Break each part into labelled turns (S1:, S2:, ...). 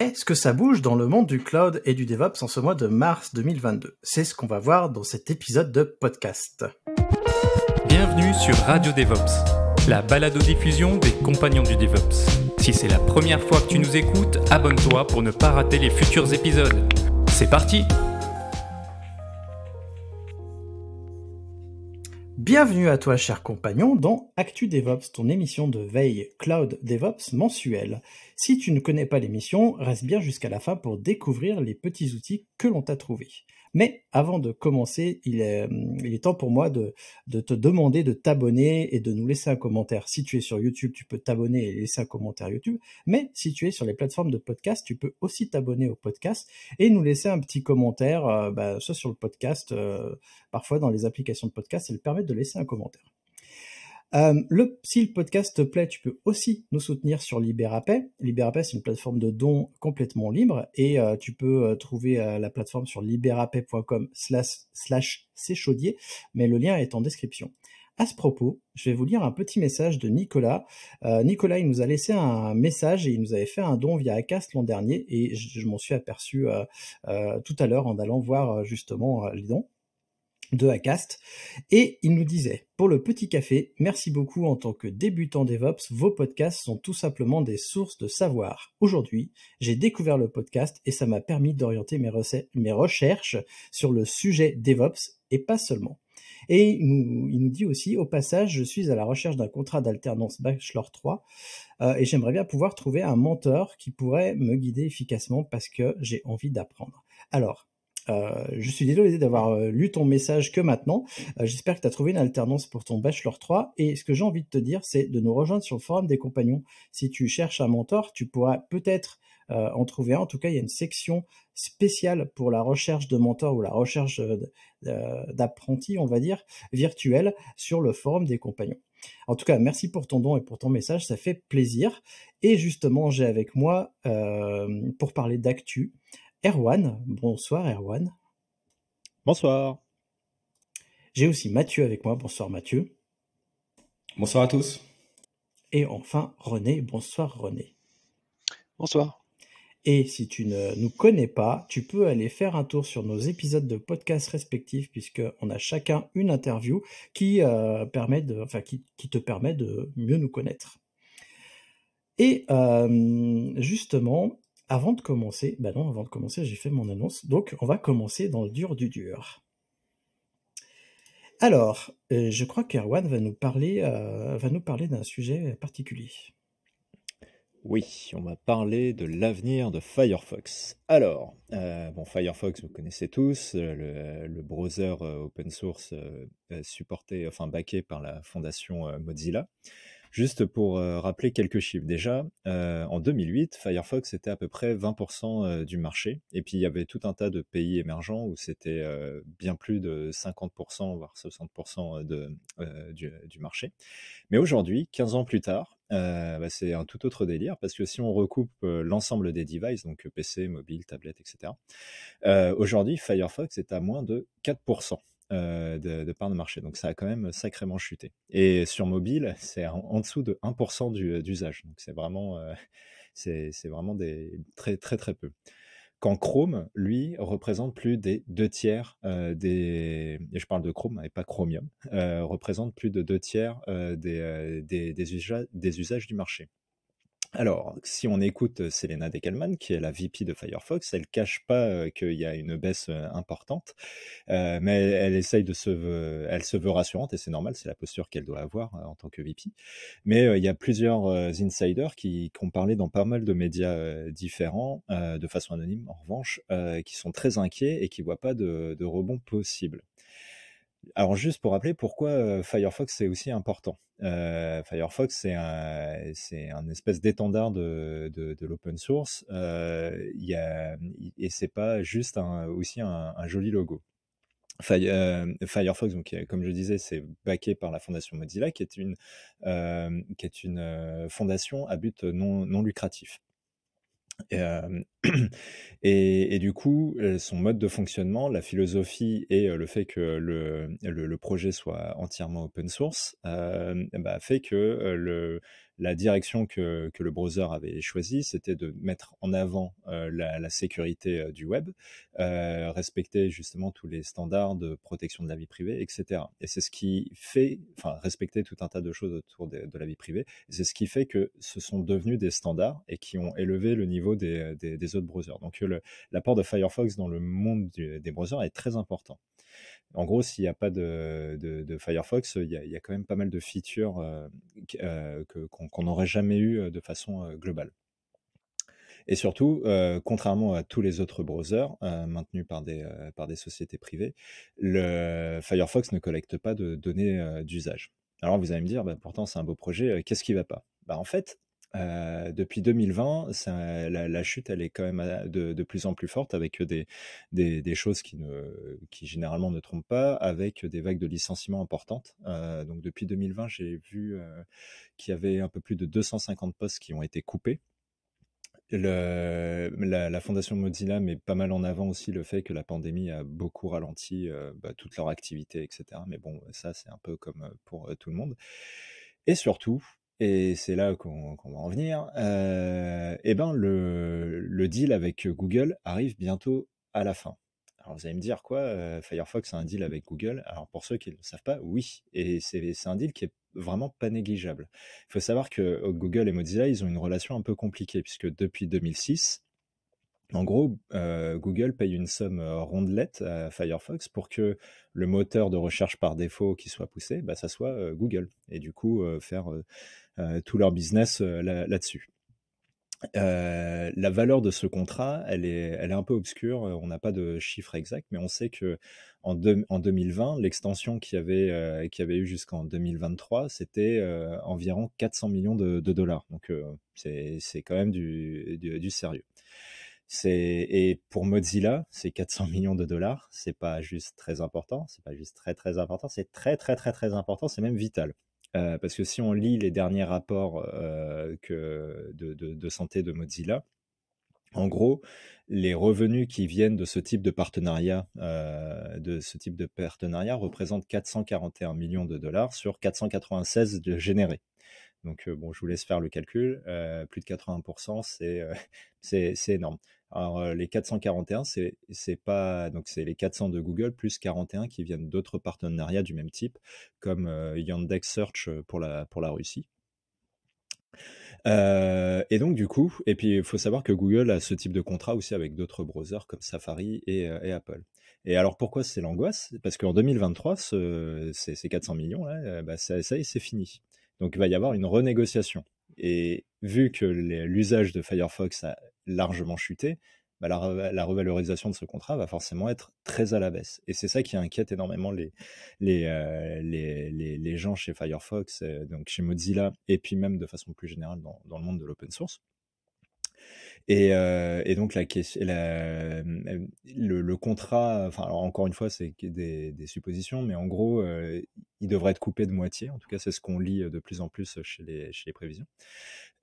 S1: Est-ce que ça bouge dans le monde du cloud et du DevOps en ce mois de mars 2022 C'est ce qu'on va voir dans cet épisode de podcast. Bienvenue sur Radio DevOps,
S2: la balado-diffusion des compagnons du DevOps. Si c'est la première fois que tu nous écoutes, abonne-toi pour ne pas rater les futurs épisodes. C'est parti
S1: Bienvenue à toi, cher compagnon, dans Actu DevOps, ton émission de veille Cloud DevOps mensuelle. Si tu ne connais pas l'émission, reste bien jusqu'à la fin pour découvrir les petits outils que l'on t'a trouvés. Mais avant de commencer, il est, euh, temps pour moi de, te demander de t'abonner et de nous laisser un commentaire. Si tu es sur YouTube, tu peux t'abonner et laisser un commentaire YouTube. Mais si tu es sur les plateformes de podcast, tu peux aussi t'abonner au podcast et nous laisser un petit commentaire, euh, bah, soit sur le podcast, euh, parfois dans les applications de podcast, elles permettent permet de laisser un commentaire. Euh, le, si le podcast te plaît, tu peux aussi nous soutenir sur Liberapay. Libérapay, c'est une plateforme de dons complètement libre et euh, tu peux euh, trouver la plateforme sur liberapay.com slash, slash chaudier, mais le lien est en description. À ce propos, je vais vous lire un petit message de Nicolas. Nicolas, il nous a laissé un message et il nous avait fait un don via Acast l'an dernier et je, je m'en suis aperçu tout à l'heure en allant voir justement les dons de Acast. Et il nous disait, pour le petit café, merci beaucoup en tant que débutant DevOps, vos podcasts sont tout simplement des sources de savoir. Aujourd'hui, j'ai découvert le podcast et ça m'a permis d'orienter mes, mes, recherches sur le sujet DevOps et pas seulement. Et il nous, il nous dit aussi, au passage, je suis à la recherche d'un contrat d'alternance Bachelor 3 euh, et j'aimerais bien pouvoir trouver un mentor qui pourrait me guider efficacement parce que j'ai envie d'apprendre. Alors, euh, je suis désolé d'avoir euh, lu ton message que maintenant. Euh, j'espère que tu as trouvé une alternance pour ton Bachelor 3. Et ce que j'ai envie de te dire, c'est de nous rejoindre sur le forum des compagnons. Si tu cherches un mentor, tu pourras peut-être en trouver un. En tout cas, il y a une section spéciale pour la recherche de mentors ou la recherche d'apprenti, on va dire, virtuel sur le forum des compagnons. En tout cas, merci pour ton don et pour ton message, ça fait plaisir. Et justement, j'ai avec moi, pour parler d'actu, Erwan. Bonsoir Erwan. Bonsoir. J'ai aussi Mathieu avec moi. Bonsoir Mathieu. Bonsoir à tous. Et enfin René. Bonsoir René. Bonsoir. Et si tu ne nous connais pas, tu peux aller faire un tour sur nos épisodes de podcast respectifs, puisqu'on a chacun une interview qui, euh, permet qui, te permet de mieux nous connaître. Et euh, justement, avant de commencer, bah avant de commencer, j'ai fait mon annonce. Donc, on va commencer dans le dur du dur. Alors, euh, je crois qu'Erwan va nous parler, euh, va nous parler d'un sujet particulier.
S3: Oui, on va parler de l'avenir de Firefox. Alors, euh, bon, Firefox, vous connaissez tous, le, le browser open source supporté, enfin backé par la fondation Mozilla. Juste pour euh, rappeler quelques chiffres déjà, euh, en 2008, Firefox était à peu près 20% euh, du marché, et puis il y avait tout un tas de pays émergents où c'était bien plus de 50%, voire 60% de, du, marché. Mais aujourd'hui, 15 ans plus tard, bah, c'est un tout autre délire, parce que si on recoupe l'ensemble des devices, donc PC, mobile, tablette, etc., aujourd'hui, Firefox est à moins de 4%. Euh, de, part de marché. Donc ça a quand même sacrément chuté. Et sur mobile, c'est en, dessous de 1% du, euh, d'usage. Donc c'est vraiment, euh, c'est, vraiment des, très très très peu. Quand Chrome, lui, représente plus des deux tiers des, je parle de Chrome et pas Chromium, représente plus de deux tiers des usages du marché. Alors, si on écoute euh, Selena Dekelman qui est la VP de Firefox, elle cache pas euh, qu'il y a une baisse euh, importante, mais elle, essaye de se, elle se veut rassurante et c'est normal, c'est la posture qu'elle doit avoir en tant que VP. Mais il y a plusieurs insiders qui, ont parlé dans pas mal de médias différents, de façon anonyme en revanche, qui sont très inquiets et qui voient pas de rebond possible. Alors juste pour rappeler pourquoi Firefox est aussi important. Firefox c'est un, espèce d'étendard de, l'open source et c'est pas juste aussi un, joli logo. Firefox, euh, comme je disais, c'est backé par la fondation Mozilla, qui est une, fondation à but non lucratif. Et, du coup, son mode de fonctionnement, la philosophie et le fait que le, projet soit entièrement open source, bah, fait que le, la direction que, le browser avait choisie, c'était de mettre en avant la, sécurité du web, respecter justement tous les standards de protection de la vie privée, etc. Et c'est ce qui fait, enfin, respecter tout un tas de choses autour de, la vie privée, c'est ce qui fait que ce sont devenus des standards et qui ont élevé le niveau des, autres browsers. Donc l'apport de Firefox dans le monde des browsers est très important. En gros, s'il n'y a pas de, Firefox, il y, a, quand même pas mal de features euh, euh, qu'on n'aurait jamais eu euh, de façon globale. Et surtout, contrairement à tous les autres browsers maintenus par des, par des sociétés privées, le Firefox ne collecte pas de données d'usage. Alors vous allez me dire, bah, pourtant c'est un beau projet, qu'est-ce qui ne va pas bah, En fait, euh, depuis 2020, la, chute, elle est quand même euh, de, plus en plus forte avec euh, des, choses qui, ne, qui généralement ne trompent pas, avec des vagues de licenciements importantes. donc depuis 2020, j'ai vu qu'il y avait un peu plus de 250 postes qui ont été coupés. la, fondation Mozilla met pas mal en avant aussi le fait que la pandémie a beaucoup ralenti bah, toute leur activité, etc. Mais bon, ça c'est un peu comme pour tout le monde. Et surtout, et c'est là qu'on va en venir, euh, Eh et ben le, deal avec euh, Google arrive bientôt à la fin. Alors vous allez me dire quoi, euh, Firefox a un deal avec Google Alors pour ceux qui ne le savent pas, oui, et c'est un deal qui est vraiment pas négligeable. Il faut savoir que oh, Google et Mozilla, ils ont une relation un peu compliquée, puisque depuis 2006, en gros, Google paye une somme rondelette à Firefox pour que le moteur de recherche par défaut qui soit poussé, bah, ça soit Google. Et du coup, faire euh, tout leur business euh, là-dessus. Euh, la valeur de ce contrat, elle est, elle est un peu obscure. On n'a pas de chiffre exact, mais on sait que en, en 2020, l'extension qui avait, qui avait eu jusqu'en 2023, c'était environ 400 millions de, dollars. Donc c'est quand même du, du, sérieux et pour Mozilla, ces 400 millions de dollars. C'est pas juste très important, c'est pas juste très très important, c'est très très très très important, c'est même vital. Euh, parce que si on lit les derniers rapports euh, que de, santé de Mozilla, en gros, les revenus qui viennent de ce type de partenariat, euh, de ce type de partenariat représentent 441 millions de dollars sur 496 de générés. Donc bon, je vous laisse faire le calcul. plus de 80%, c'est énorme. Alors, euh, les 441, c'est, pas, donc c'est les 400 de Google plus 41 qui viennent d'autres partenariats du même type, comme euh, Yandex Search euh, pour la, pour la Russie. et donc, du coup, et puis il faut savoir que Google a ce type de contrat aussi avec d'autres browsers comme Safari et, Apple. Et alors, pourquoi c'est l'angoisse Parce qu'en 2023, ces, 400 millions, bah, ça, ça y c'est fini. Donc, il va y avoir une renégociation. Et vu que l'usage de Firefox a largement chuté, bah, la, revalorisation de ce contrat va forcément être très à la baisse. Et c'est ça qui inquiète énormément les, euh, gens chez Firefox, euh, donc chez Mozilla, et puis même de façon plus générale dans le monde de l'open source. Euh, et, donc la, la euh, le, contrat, encore une fois c'est des, suppositions, mais en gros euh, il devrait être coupé de moitié. En tout cas c'est ce qu'on lit de plus en plus chez les, chez les prévisions.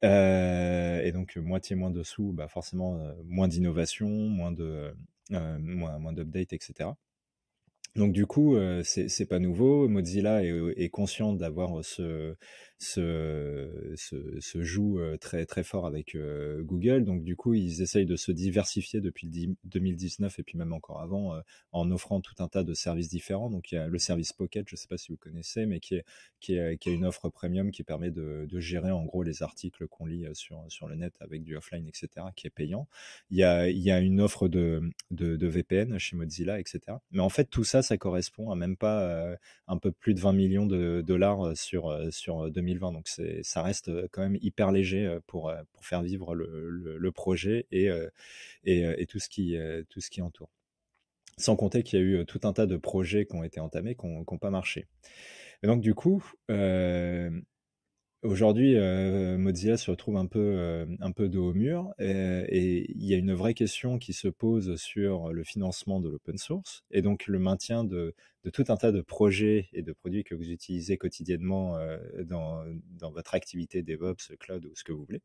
S3: et donc moitié moins de sous, bah, forcément moins d'innovation, moins de moins, moins d'updates, etc. Donc du coup, c'est pas nouveau. Mozilla est, est conscient d'avoir ce, se, joue très, très fort avec Google. Donc, du coup, ils essayent de se diversifier depuis 2019 et puis même encore avant en offrant tout un tas de services différents. Donc, il y a le service Pocket, je ne sais pas si vous connaissez, mais qui est, qui est, qui est une offre premium qui permet de, gérer en gros les articles qu'on lit sur, sur le net avec du offline, etc., qui est payant. Il y a, il y a une offre de, de, VPN chez Mozilla, etc. Mais en fait, tout ça, ça correspond à même pas un peu plus de 20 millions de dollars sur, sur 2019. 2020. Donc ça reste euh, quand même hyper léger euh, euh, pour, faire vivre le, projet et, et, tout, ce qui, tout ce qui entoure. Sans compter qu'il y a eu tout un tas de projets qui ont été entamés, qui n'ont pas marché. Et donc du coup, Aujourd'hui, euh, Mozilla se retrouve un peu, euh, un peu de haut mur euh, et il y a une vraie question qui se pose sur le financement de l'open source et donc le maintien de, de, tout un tas de projets et de produits que vous utilisez quotidiennement euh, dans, dans, votre activité DevOps, Cloud ou ce que vous voulez.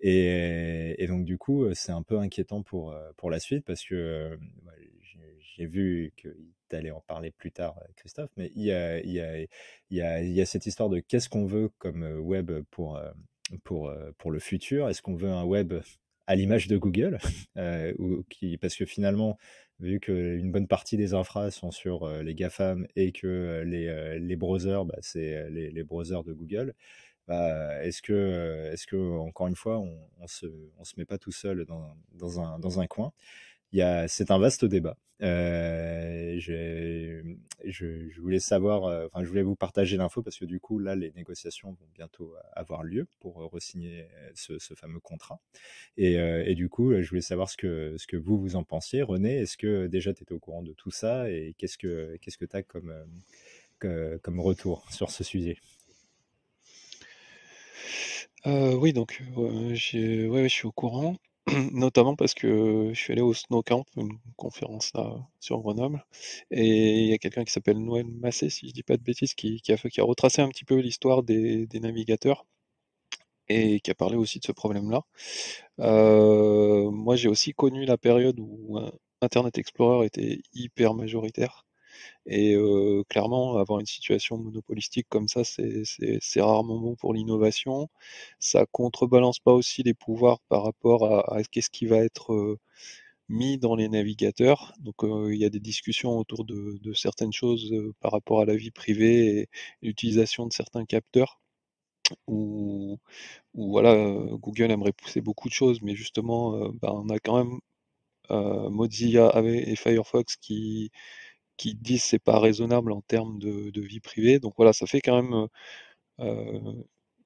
S3: Et, et donc du coup, c'est un peu inquiétant pour, pour la suite parce que j'ai vu que d'aller en parler plus tard, euh, Christophe, mais il y a, il y a, il y a, cette histoire de qu'est-ce qu'on veut comme euh, web pour, euh, pour, pour le futur Est-ce qu'on veut un web à l'image de Google ou qui, Parce que finalement, vu qu'une bonne partie des infras sont sur les GAFAM et que les, les browsers, bah, c'est les, les, browsers de Google, bah, est-ce que, est que, encore une fois, on ne on se, on se, met pas tout seul dans, dans, un, dans un coin c'est un vaste débat. Euh, je, voulais savoir, euh, je voulais vous partager l'info parce que du coup, là, les négociations vont bientôt euh, avoir lieu pour resigner ce, ce fameux contrat. Et, du coup, je voulais savoir ce que, ce que vous, vous en pensiez. René, est-ce que déjà tu étais au courant de tout ça et qu'est-ce que tu que as comme, comme retour sur ce sujet
S4: oui, donc je suis au courant. notamment parce que je suis allé au Snow Camp, une conférence sur Grenoble, et il y a quelqu'un qui s'appelle Noël Massé, si je ne dis pas de bêtises, qui, a, qui retracé un petit peu l'histoire des, navigateurs et qui a parlé aussi de ce problème-là. Euh, moi, j'ai aussi connu la période où euh, Internet Explorer était hyper majoritaire et clairement, avoir une situation monopolistique comme ça, c'est rarement bon pour l'innovation. Ça contrebalance pas aussi les pouvoirs par rapport à, qu'est-ce qui va être mis dans les navigateurs. Donc il y a des discussions autour de, certaines choses par rapport à la vie privée et l'utilisation de certains capteurs. Où, voilà, Google aimerait pousser beaucoup de choses, mais justement, ben, on a quand même Mozilla et Firefox qui, qui disent c'est pas raisonnable en termes de, vie privée. Donc voilà, ça fait quand même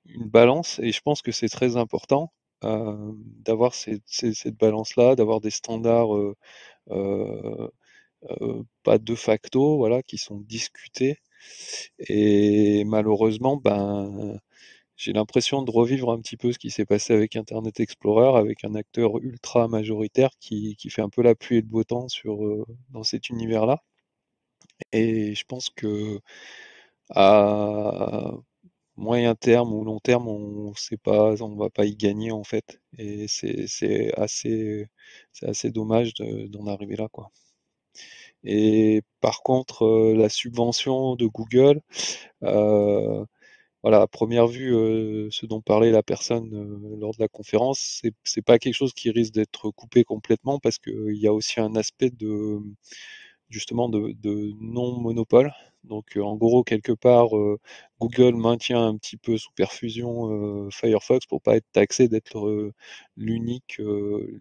S4: une balance et je pense que c'est très important d'avoir cette, balance-là, d'avoir des standards pas de facto, voilà, qui sont discutés. Et malheureusement, ben j'ai l'impression de revivre un petit peu ce qui s'est passé avec Internet Explorer, avec un acteur ultra majoritaire qui, qui, fait un peu la pluie et le beau temps sur, dans cet univers-là. Et je pense que à moyen terme ou long terme, on sait pas, on va pas y gagner en fait. Et c'est assez, dommage d'en arriver là, quoi. Et par contre, euh, la subvention de Google, euh, voilà, à première vue, euh, ce dont parlait la personne lors de la conférence, c'est c'est pas quelque chose qui risque d'être coupé complètement parce qu'il y a aussi un aspect de justement de, non-monopole. Donc euh, en gros, quelque part, euh, Google maintient un petit peu sous perfusion euh, Firefox pour pas être taxé d'être l'unique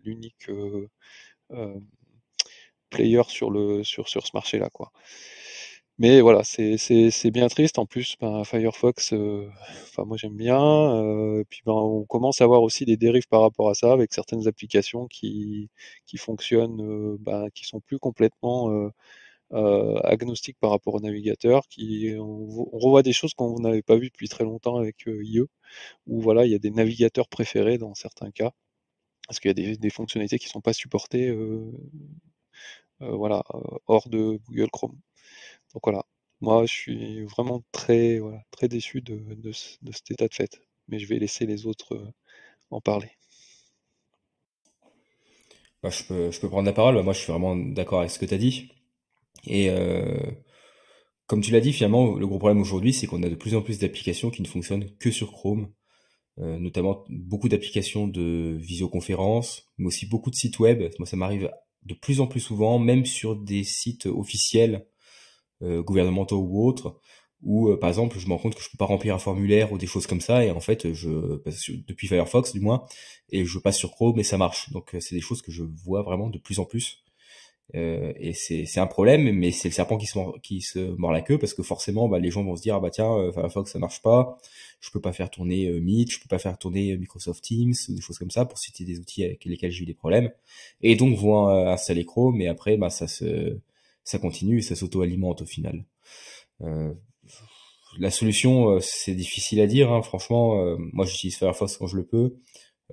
S4: l'unique player sur le sur, sur ce marché-là. quoi. Mais voilà, c'est bien triste. En plus, ben, Firefox, euh, moi j'aime bien. Euh, puis ben, on commence à avoir aussi des dérives par rapport à ça avec certaines applications qui, fonctionnent, qui euh, ben, qui sont plus complètement agnostiques par rapport au navigateur. on, revoit des choses qu'on n'avait pas vues depuis très longtemps avec IE, où voilà, il y a des navigateurs préférés dans certains cas, parce qu'il y a des, fonctionnalités qui ne sont pas supportées voilà, hors de Google Chrome. Donc voilà, moi je suis vraiment très, très déçu de, cet état de fait, mais je vais laisser les autres euh, en parler.
S2: Bah, je, peux, prendre la parole, bah, moi je suis vraiment d'accord avec ce que tu as dit. Et euh, comme tu l'as dit, finalement, le gros problème aujourd'hui, c'est qu'on a de plus en plus d'applications qui ne fonctionnent que sur Chrome, euh, notamment beaucoup d'applications de visioconférence, mais aussi beaucoup de sites web. Moi, ça m'arrive de plus en plus souvent, même sur des sites officiels euh, gouvernementaux ou autres, où euh, par exemple je me rends compte que je peux pas remplir un formulaire ou des choses comme ça, et en fait je depuis Firefox du moins, et je passe sur Chrome et ça marche. Donc euh, c'est des choses que je vois vraiment de plus en plus. et c'est un problème, mais c'est le serpent qui se, mord, qui se mord la queue parce que forcément, bah, les gens vont se dire ah bah tiens, Firefox ça marche pas, je peux pas faire tourner Meet, je peux pas faire tourner Microsoft Teams ou des choses comme ça pour citer des outils avec lesquels j'ai eu des problèmes. Et donc vont installer Chrome, et après bah ça se ça continue et ça s'auto-alimente au final. Euh, la solution, euh, c'est difficile à dire. Hein. Franchement, euh, moi, j'utilise Firefox quand je le peux.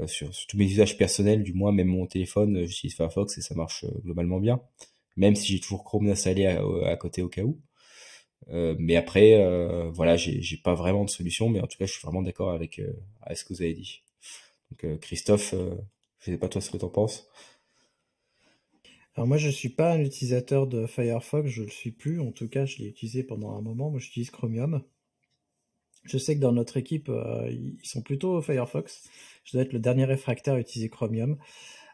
S2: Euh, sur, tous mes usages personnels, du moins, même mon téléphone, j'utilise Firefox et ça marche globalement bien. Même si j'ai toujours Chrome installé à, côté au cas où. mais après, voilà, j'ai pas vraiment de solution, mais en tout cas, je suis vraiment d'accord avec, ce que vous avez dit. Donc, Christophe, je sais pas toi ce que t'en penses
S1: moi, je ne suis pas un utilisateur de Firefox, je ne le suis plus. En tout cas, je l'ai utilisé pendant un moment. Moi, j'utilise Chromium. Je sais que dans notre équipe, euh, ils sont plutôt Firefox. Je dois être le dernier réfractaire à utiliser Chromium.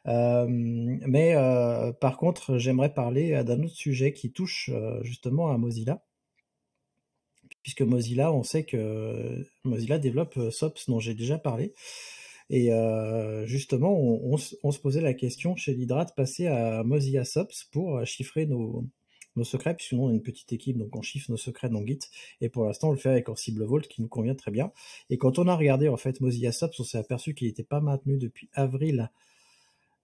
S1: Euh, mais euh, par contre, j'aimerais parler d'un autre sujet qui touche justement à Mozilla. Puisque Mozilla, on sait que Mozilla développe SOPS dont j'ai déjà parlé. Et euh, justement, on, se posait la question chez l'hydrate, passer à Mozilla Sops pour euh, chiffrer nos, secrets, puisque nous on une petite équipe, donc on chiffre nos secrets dans Git, et pour l'instant on le fait avec cible Vault qui nous convient très bien. Et quand on a regardé en fait Mozilla Sops, on s'est aperçu qu'il n'était pas maintenu depuis avril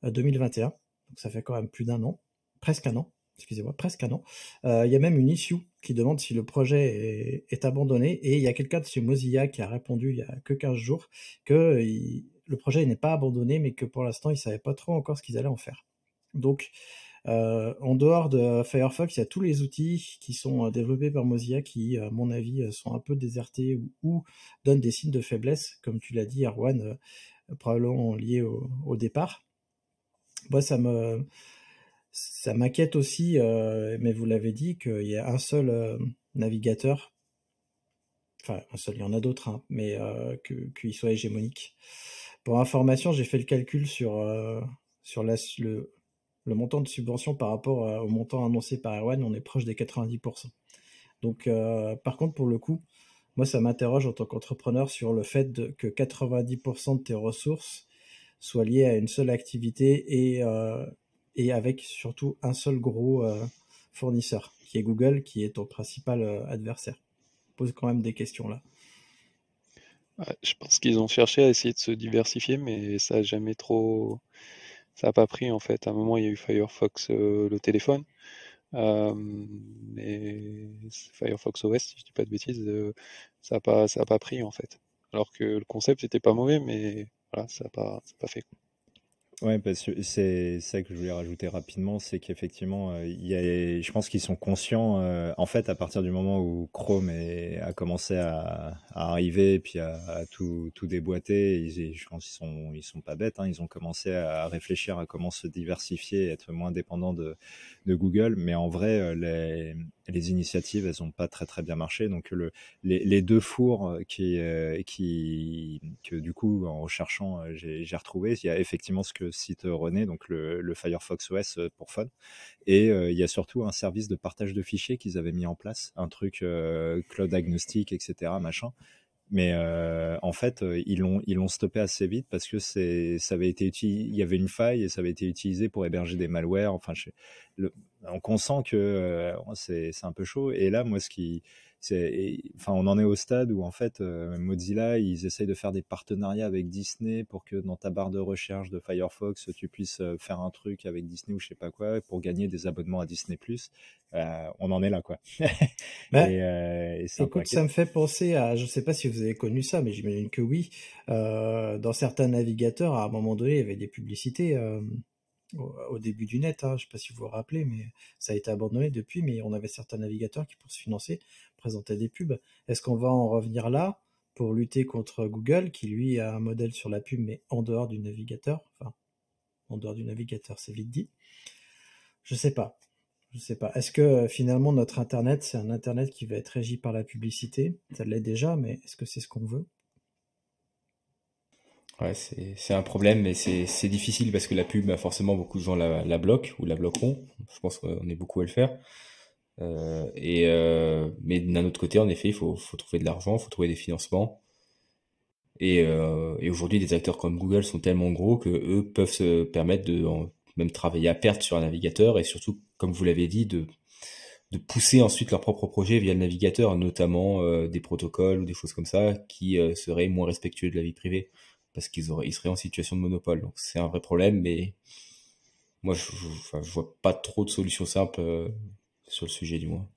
S1: 2021, euh, donc ça fait quand même plus d'un an, presque un an excusez-moi, presque un an. Euh, il y a même une issue qui demande si le projet est, abandonné. Et il y a quelqu'un de chez Mozilla qui a répondu il y a que 15 jours que le projet n'est pas abandonné, mais que pour l'instant, ils ne savaient pas trop encore ce qu'ils allaient en faire. Donc, euh, en dehors de Firefox, il y a tous les outils qui sont euh, développés par Mozilla qui, à mon avis, sont un peu désertés ou, donnent des signes de faiblesse, comme tu l'as dit, Arwan, probablement liés au départ. Moi, ça me ça m'inquiète aussi, euh, mais vous l'avez dit, qu'il y a un seul euh, navigateur, enfin un seul, il y en a d'autres, hein, mais euh, qu'il soit hégémonique. Pour information, j'ai fait le calcul sur, sur la, le, le, montant de subvention par rapport au montant annoncé par Erwan, on est proche des 90%. Donc par contre, pour le coup, moi, ça m'interroge en tant qu'entrepreneur sur le fait de, que 90% de tes ressources soient liées à une seule activité et et avec surtout un seul gros euh, fournisseur, qui est Google, qui est ton principal euh, adversaire. Pose quand même des questions là.
S4: je pense qu'ils ont cherché à essayer de se diversifier, mais ça n'a jamais trop. Ça n'a pas pris en fait. À un moment, il y a eu Firefox euh, le téléphone. mais Firefox OS, si je ne dis pas de bêtises, ça n'a pas, pris en fait. Alors que le concept n'était pas mauvais, mais ça n'a pas, pas fait. Quoi. Oui parce que c'est
S3: ça que je voulais rajouter rapidement, c'est qu'effectivement, euh, il y a, je pense qu'ils sont conscients. Euh, en fait, à partir du moment où Chrome a commencé à, à arriver, puis à, tout, déboîter, je pense qu'ils sont, sont pas bêtes. Hein. ils ont commencé à réfléchir à comment se diversifier, et être moins dépendant de, Google. Mais en vrai, euh, les, initiatives, elles ont pas très très bien marché. Donc le, les, deux fours qui, que du coup en recherchant j'ai j'ai retrouvé il y a effectivement ce que site euh, René, donc le, Firefox OS euh, pour fun. Et euh, il y a surtout un service de partage de fichiers qu'ils avaient mis en place, un truc cloud agnostique, etc. Machin. Mais en fait, ils l'ont ils l'ont stoppé assez vite parce que c'est ça avait été il y avait une faille et ça avait été utilisé pour héberger des malwares. Enfin, on sent que c'est un peu chaud. Et là, moi, ce qui enfin, on en est au stade où en fait euh, Mozilla, ils essayent de faire des partenariats avec Disney pour que dans ta barre de recherche de Firefox, tu puisses euh, faire un truc avec Disney ou je sais pas quoi pour gagner des abonnements à Disney+. Euh, on en est là, quoi. ça, bah, euh, écoute, ça me
S1: fait penser à, je sais pas si vous avez connu ça, mais j'imagine que oui. dans certains navigateurs, à un moment donné, il y avait des publicités au, début du net. Hein, je ne sais pas si vous vous rappelez, mais ça a été abandonné depuis. Mais on avait certains navigateurs qui, pour se financer, présentaient des pubs. Est-ce qu'on va en revenir là pour lutter contre Google, qui lui a un modèle sur la pub, mais en dehors du navigateur Enfin, en dehors du navigateur, c'est vite dit. Je ne sais pas. Je sais pas. Est-ce que finalement notre Internet, c'est un Internet qui va être régi par la publicité Ça l'est déjà, mais est-ce que c'est ce qu'on veut
S2: Ouais, c'est un problème, mais c'est difficile parce que la pub, bah, forcément, beaucoup de gens la, bloquent ou la bloqueront. Je pense qu'on est beaucoup à le faire. Euh, et, euh, mais d'un autre côté, en effet, il faut, trouver de l'argent, il faut trouver des financements. Euh, et, aujourd'hui, des acteurs comme Google sont tellement gros que eux peuvent se permettre de même travailler à perte sur un navigateur et surtout, comme vous l'avez dit, de, de pousser ensuite leur propre projet via le navigateur, notamment des protocoles ou des choses comme ça qui seraient moins respectueux de la vie privée parce qu'ils auraient, ils seraient en situation de monopole. Donc c'est un vrai problème, mais moi je, ne vois pas trop de solutions simples euh, sur le sujet du moins.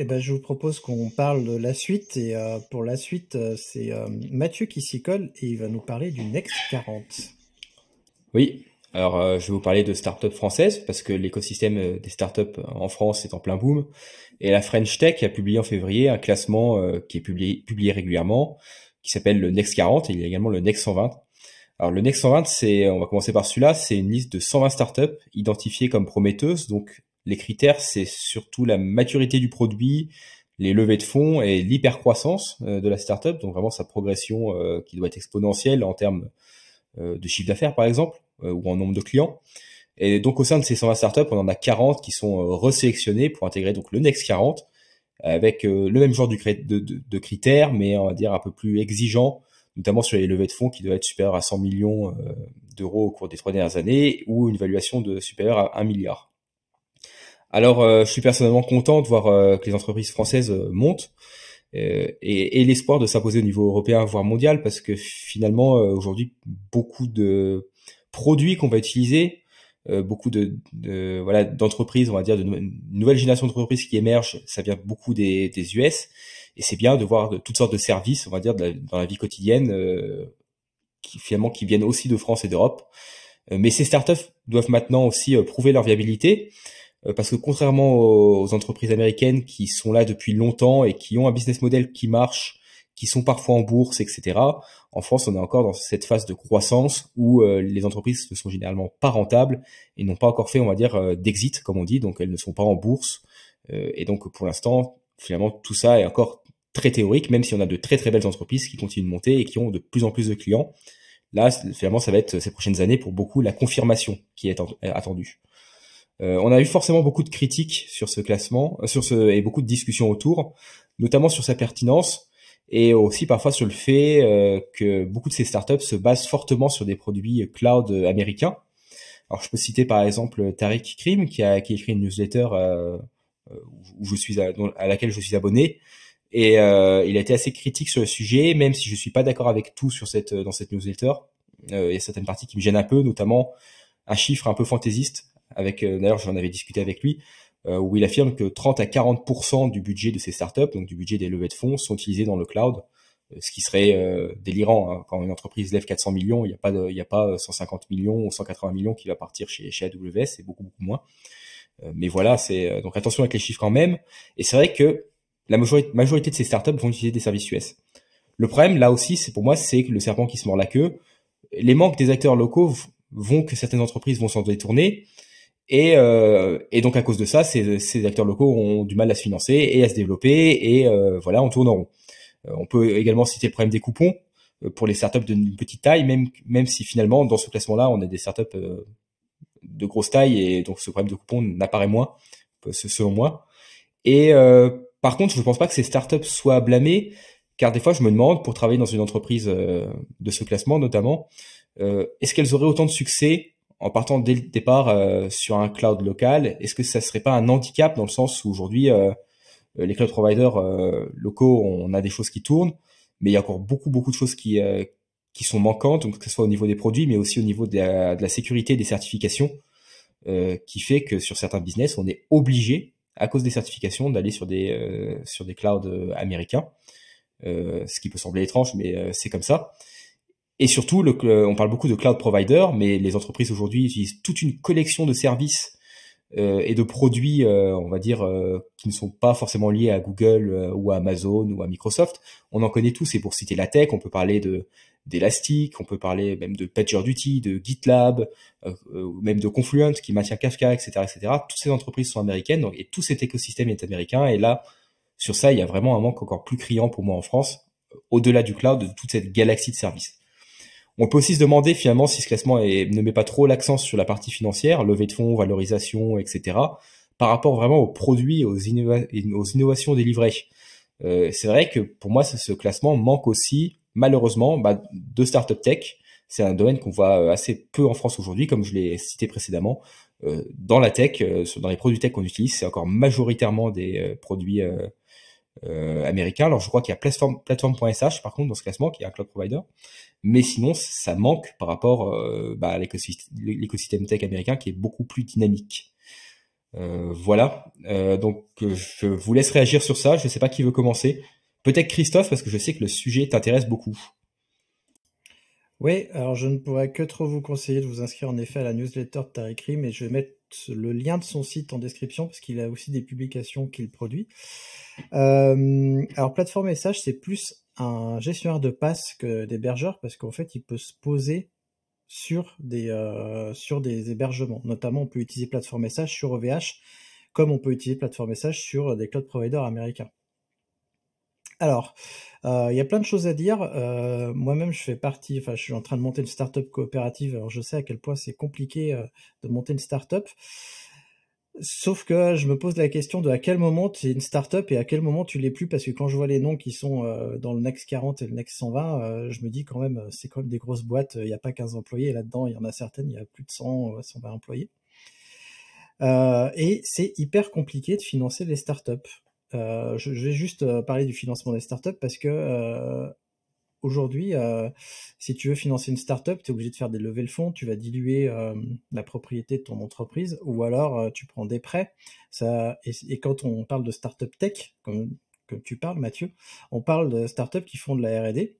S1: Eh ben, je vous propose qu'on parle de la suite. Et euh, pour la suite, euh, c'est Mathieu qui s'y colle et il va nous parler du Next 40.
S2: Oui, alors, euh, je vais vous parler de startups françaises parce que l'écosystème euh, des startups euh, en France est en plein boom. Et la French Tech a publié en février un classement qui est publié, publié régulièrement, qui s'appelle le Next 40 et il y a également le Next 120. Alors, le Next 120, c'est, on va commencer par celui-là, c'est une liste de 120 startups identifiées comme prometteuses. Donc, les critères, c'est surtout la maturité du produit, les levées de fonds et l'hypercroissance de la startup. Donc, vraiment sa progression qui doit être exponentielle en termes de chiffre d'affaires, par exemple euh, ou en nombre de clients. Et donc au sein de ces 120 startups, on en a 40 qui sont euh, resélectionnés pour intégrer donc le Next 40 avec euh, le même genre de, critères, mais on va dire un peu plus exigeant, notamment sur les levées de fonds qui doivent être supérieures à 100 millions d'euros au cours des trois dernières années ou une valuation de supérieure à 1 milliard. Alors, je suis personnellement content de voir que les entreprises françaises montent et, et l'espoir de s'imposer au niveau européen, voire mondial, parce que finalement, aujourd'hui, beaucoup de produits qu'on va utiliser. Euh, beaucoup de, voilà d'entreprises, on va dire, de nouvelles générations d'entreprises qui émergent, ça vient beaucoup des, US. Et c'est bien de voir de, toutes sortes de services, on va dire, dans la vie quotidienne, euh, qui finalement qui viennent aussi de France et d'Europe. Euh, mais ces startups doivent maintenant aussi prouver leur viabilité, parce que contrairement aux entreprises américaines qui sont là depuis longtemps et qui ont un business model qui marche qui sont parfois en bourse, etc. En France, on est encore dans cette phase de croissance où euh, les entreprises ne sont généralement pas rentables et n'ont pas encore fait, on va dire, euh, d'exit, comme on dit, donc elles ne sont pas en bourse. Euh, et donc, pour l'instant, finalement, tout ça est encore très théorique, même si on a de très très belles entreprises qui continuent de monter et qui ont de plus en plus de clients. Là, finalement, ça va être ces prochaines années pour beaucoup la confirmation qui est attendue. on a eu forcément beaucoup de critiques sur ce classement, sur ce et beaucoup de discussions autour, notamment sur sa pertinence. Et aussi parfois sur le fait euh, que beaucoup de ces startups se basent fortement sur des produits cloud américains. Alors je peux citer par exemple Tariq Krim qui a qui écrit une newsletter euh, où je suis à, laquelle je suis abonné et euh, il a été assez critique sur le sujet, même si je suis pas d'accord avec tout sur cette dans cette newsletter. Euh, il y a certaines parties qui me gênent un peu, notamment un chiffre un peu fantaisiste. Avec euh, d'ailleurs j'en avais discuté avec lui euh, où il affirme que 30 à 40% du budget de ces startups, donc du budget des levées de fonds, sont utilisés dans le cloud, euh, ce qui serait euh, délirant. Hein. Quand une entreprise lève 400 millions, il n'y a, pas il y a pas 150 millions ou 180 millions qui va partir chez, AWS, c'est beaucoup, beaucoup moins. mais voilà, c'est donc attention avec les chiffres quand même. Et c'est vrai que la majorité, majorité de ces startups vont utiliser des services US. Le problème, là aussi, c'est pour moi, c'est le serpent qui se mord la queue. Les manques des acteurs locaux vont que certaines entreprises vont s'en détourner, euh, et, donc à cause de ça, ces, ces, acteurs locaux ont du mal à se financer et à se développer, et euh, voilà, on tourne en rond. Euh, on peut également citer le problème des coupons pour les startups d'une petite taille, même, même si finalement dans ce classement-là, on a des startups de grosse taille, et donc ce problème de coupons n'apparaît moins, selon moi. Et par contre, je ne pense pas que ces startups soient blâmées, car des fois, je me demande, pour travailler dans une entreprise de ce classement notamment, est-ce qu'elles auraient autant de succès en partant dès le départ euh, sur un cloud local, est-ce que ça serait pas un handicap dans le sens où aujourd'hui euh, euh, les cloud providers locaux, on a des choses qui tournent, mais il y a encore beaucoup beaucoup de choses qui qui sont manquantes, donc que ce soit au niveau des produits, mais aussi au niveau de la, de la sécurité des certifications, qui fait que sur certains business, on est obligé à cause des certifications d'aller sur des sur des clouds américains, ce qui peut sembler étrange, mais c'est comme ça. Et surtout, le, on parle beaucoup de cloud provider, mais les entreprises aujourd'hui utilisent toute une collection de services euh, et de produits, euh, on va dire, euh, qui ne sont pas forcément liés à Google ou à Amazon ou à Microsoft. On en connaît tous, et pour citer la tech, on peut parler de d'Elastic, on peut parler même de PagerDuty, de GitLab, ou même de Confluent qui maintient Kafka, etc., etc. Toutes ces entreprises sont américaines, donc, et tout cet écosystème est américain. Et là, sur ça, il y a vraiment un manque encore plus criant pour moi en France, au-delà du cloud, de toute cette galaxie de services. On peut aussi se demander finalement si ce classement ne met pas trop l'accent sur la partie financière, levée de fonds, valorisation, etc., par rapport vraiment aux produits, aux, aux innovations délivrées. Euh, c'est vrai que pour moi, ce classement manque aussi, malheureusement, bah, de up tech. C'est un domaine qu'on voit euh, assez peu en France aujourd'hui, comme je l'ai cité précédemment. Euh, dans la tech, dans les produits tech qu'on utilise, c'est encore majoritairement des produits américains. Alors je crois qu'il y a platform.sh par contre dans ce classement, qui est un cloud provider. Mais sinon, ça manque par rapport euh, bah, à l'écosystème tech américain qui est beaucoup plus dynamique. Euh, voilà. Euh, donc, je vous laisse réagir sur ça. Je ne sais pas qui veut commencer. Peut-être Christophe, parce que je sais que le sujet t'intéresse beaucoup.
S1: Oui, alors je ne pourrais que trop vous conseiller de vous inscrire en effet à la newsletter de Tarikri, mais je vais mettre le lien de son site en description parce qu'il a aussi des publications qu'il produit. alors plateforme message, c'est plus un gestionnaire de passe que des parce qu'en fait, il peut se poser sur des, euh, sur des hébergements. Notamment, on peut utiliser plateforme message sur OVH, comme on peut utiliser plateforme message sur euh, des cloud providers américains. Alors, euh, il ya y a plein de choses à dire. Moi-même, je fais partie, enfin, je suis en train de monter une startup coopérative. Alors, je sais à quel point c'est compliqué de monter une startup. Sauf que je me pose la question de à quel moment tu es une startup et à quel moment tu l'es plus, parce que quand je vois les noms qui sont euh, dans le Next 40 et le Next 120, euh, je me dis quand même, euh, c'est quand même des grosses boîtes, il n'y a pas 15 employés là-dedans, il y en a certaines, il y a plus de 100, 120 employés. et c'est hyper compliqué de financer les startups. Euh, je, vais juste parler du financement des startups parce que aujourd'hui, euh, si tu veux financer une startup, tu es obligé de faire des levées de fonds, tu vas diluer euh, la propriété de ton entreprise ou alors euh, tu prends des prêts. Ça, et, quand on parle de startup tech, comme, comme tu parles Mathieu, on parle de startups qui font de la RD.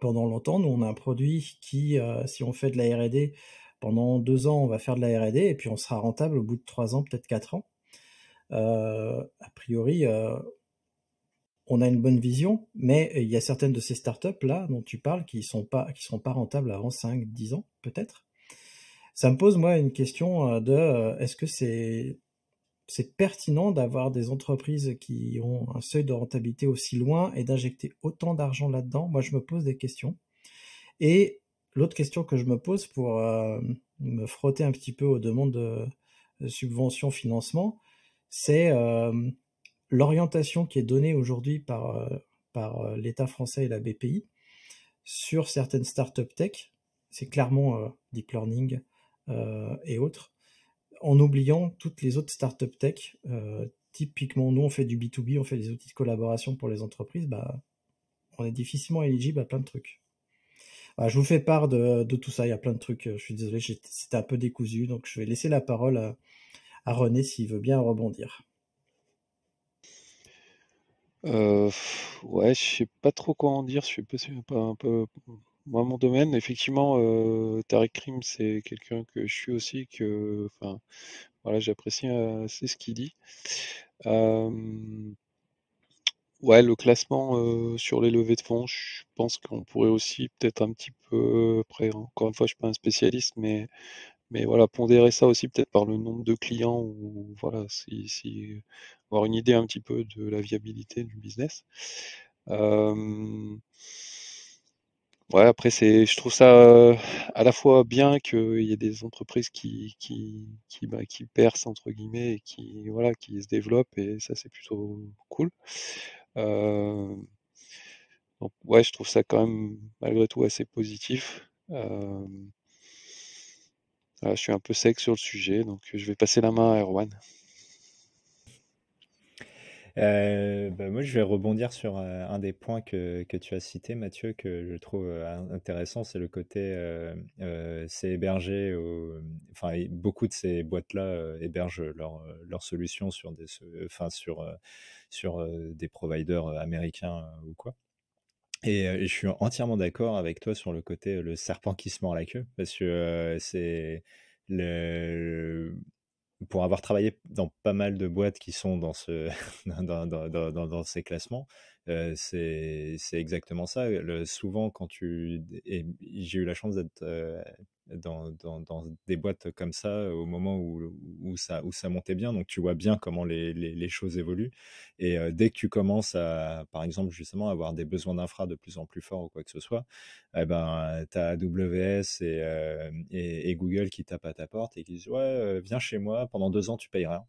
S1: Pendant longtemps, nous, on a un produit qui, si on fait de la RD pendant deux ans, on va faire de la RD et puis on sera rentable au bout de trois ans, peut-être quatre ans. a priori, on a une bonne vision, mais euh, il y a certaines de ces startups là dont tu parles qui sont pas qui seront pas rentables avant 5 10 ans peut-être. Ça me pose moi une question euh, de euh, est-ce que c'est pertinent d'avoir des entreprises qui ont un seuil de rentabilité aussi loin et d'injecter autant d'argent là-dedans Moi, je me pose des questions. Et l'autre question que je me pose pour me frotter un petit peu aux demandes de subventions, financement, c'est l'orientation qui est donnée aujourd'hui par, euh, euh, l'État français et la BPI sur certaines startups tech, c'est clairement euh, deep learning et autres, en oubliant toutes les autres startups tech. typiquement, nous, on fait du B2B, on fait des outils de collaboration pour les entreprises, bah, on est difficilement éligible à plein de trucs. Bah, je vous fais part de, tout ça, il y a plein de trucs, je suis désolé, c'était un peu décousu, donc je vais laisser la parole à René s'il veut bien rebondir.
S4: Euh, ouais, je sais pas trop quoi en dire, je suis pas un peu moi, mon domaine, effectivement, euh, Tariq Tarek Krim, c'est quelqu'un que je suis aussi, que enfin, voilà, j'apprécie euh, assez ce qu'il dit. ouais, le classement, sur les levées de fonds, je pense qu'on pourrait aussi peut-être un petit peu après, encore une fois, je suis pas un spécialiste, mais mais voilà, pondérer ça aussi peut-être par le nombre de clients ou voilà, si, avoir une idée un petit peu de la viabilité du business. ouais, après c'est, je trouve ça à la fois bien qu'il y ait des entreprises qui qui, bah, qui, percent entre guillemets et qui voilà, qui se développent et ça c'est plutôt cool. donc ouais, je trouve ça quand même malgré tout assez positif je suis un peu sec sur le sujet, donc je vais passer la main à Erwan.
S3: Euh, bah, moi, je vais rebondir sur euh, un des points que, tu as cité, Mathieu, que je trouve euh, intéressant, c'est le côté c'est hébergé, enfin beaucoup de ces boîtes-là hébergent leurs solutions sur des, enfin, sur, sur des providers américains ou quoi. Et, je suis entièrement d'accord avec toi sur le côté le serpent qui se mord la queue, parce que c'est le pour avoir travaillé dans pas mal de boîtes qui sont dans ce dans ces classements, c'est exactement ça. souvent, quand tu. J'ai eu la chance d'être dans, des boîtes comme ça au moment où, ça, où ça montait bien. Donc, tu vois bien comment les, choses évoluent. Et dès que tu commences à, par exemple, justement, avoir des besoins d'infra de plus en plus forts ou quoi que ce soit, eh ben, tu as AWS et, et, Google qui tapent à ta porte et qui disent Ouais, viens chez moi, pendant deux ans, tu rien »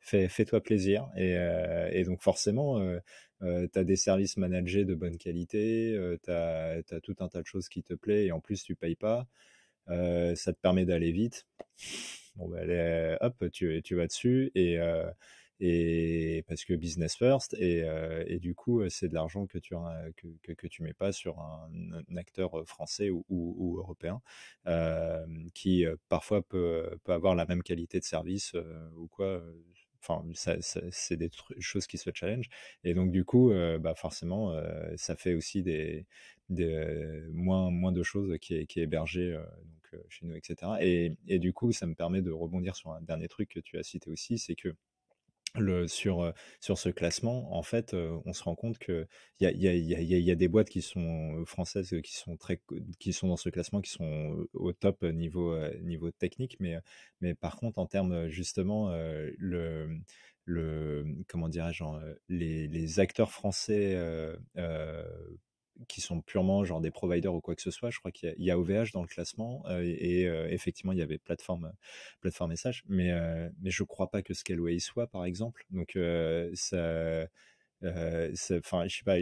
S3: fais, toi plaisir. Euh, et, donc forcément, euh, euh tu as des services managés de bonne qualité, euh, tu as, tout un tas de choses qui te plaît et en plus tu payes pas. ça te permet d'aller vite. Bon, ben hop, tu, tu, vas dessus et, et parce que business first et, du coup c'est de l'argent que tu que, que, tu mets pas sur un, acteur français ou, européen qui parfois peut, peut, avoir la même qualité de service ou quoi Enfin, c'est des choses qui se challenge. Et donc, du coup, euh, bah forcément, euh, ça fait aussi des, euh, moins, moins de choses qui est, qui hébergé donc, chez nous, etc. et, du coup, ça me permet de rebondir sur un dernier truc que tu as cité aussi, c'est que sur, euh, sur ce classement, en fait, euh, on se rend compte qu'il y a, des boîtes qui sont euh, françaises, qui sont, très, qui sont dans ce classement, qui sont au top niveau, niveau technique, mais, mais par contre, en termes justement, le, le, comment dirais-je, les, acteurs français qui sont purement genre des providers ou quoi que ce soit. Je crois qu'il y, a OVH dans le classement euh, et euh, effectivement il y avait plateforme euh, plateforme message, mais je mais je crois pas que Scaleway soit par exemple. Donc ça enfin je sais pas,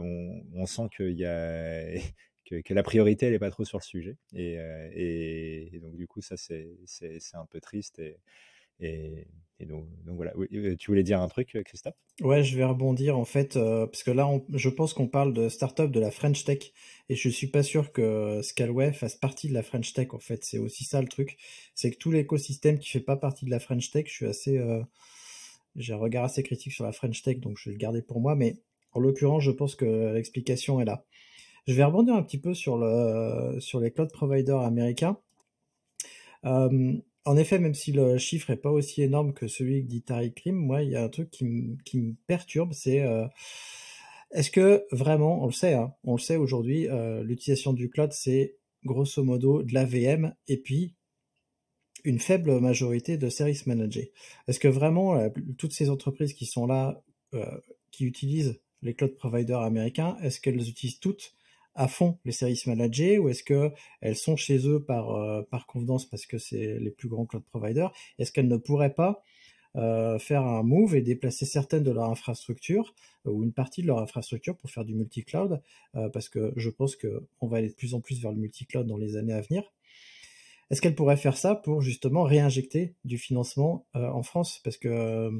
S3: on, sent qu'il y a que, la priorité n'est pas trop sur le sujet et, donc du coup ça c'est un peu triste et, et donc, voilà, euh, tu voulais dire un truc, euh, Christophe
S1: Ouais, je vais rebondir en fait, euh, parce que là, je pense qu'on parle de start-up de la French Tech, et je suis pas sûr que Scalway fasse partie de la French Tech en fait. C'est aussi ça le truc, c'est que tout l'écosystème qui fait pas partie de la French Tech, je suis assez, j'ai un regard assez critique sur la French Tech, donc je vais le garder pour moi, mais en l'occurrence, je pense que l'explication est là. Je vais rebondir un petit peu sur le sur les cloud providers américains. En effet, même si le chiffre n'est pas aussi énorme que celui que dit moi, il y a un truc qui, me perturbe, c'est euh, est-ce que vraiment, on le sait, hein, on le sait aujourd'hui, euh, l'utilisation du cloud, c'est grosso modo de la VM et puis une faible majorité de service manager. Est-ce que vraiment toutes ces entreprises qui sont là, euh, qui utilisent les cloud providers américains, est-ce qu'elles utilisent toutes à fond les services managés ou est-ce que elles sont chez eux par, euh, par convenance parce que c'est les plus grands cloud providers Est-ce qu'elles ne pourraient pas euh, faire un move et déplacer certaines de leur infrastructure euh, ou une partie de leur infrastructure pour faire du multi-cloud Parce que je pense qu'on va aller de plus en plus vers le multi-cloud dans les années à venir. Est-ce qu'elles pourraient faire ça pour justement réinjecter du financement en France Parce que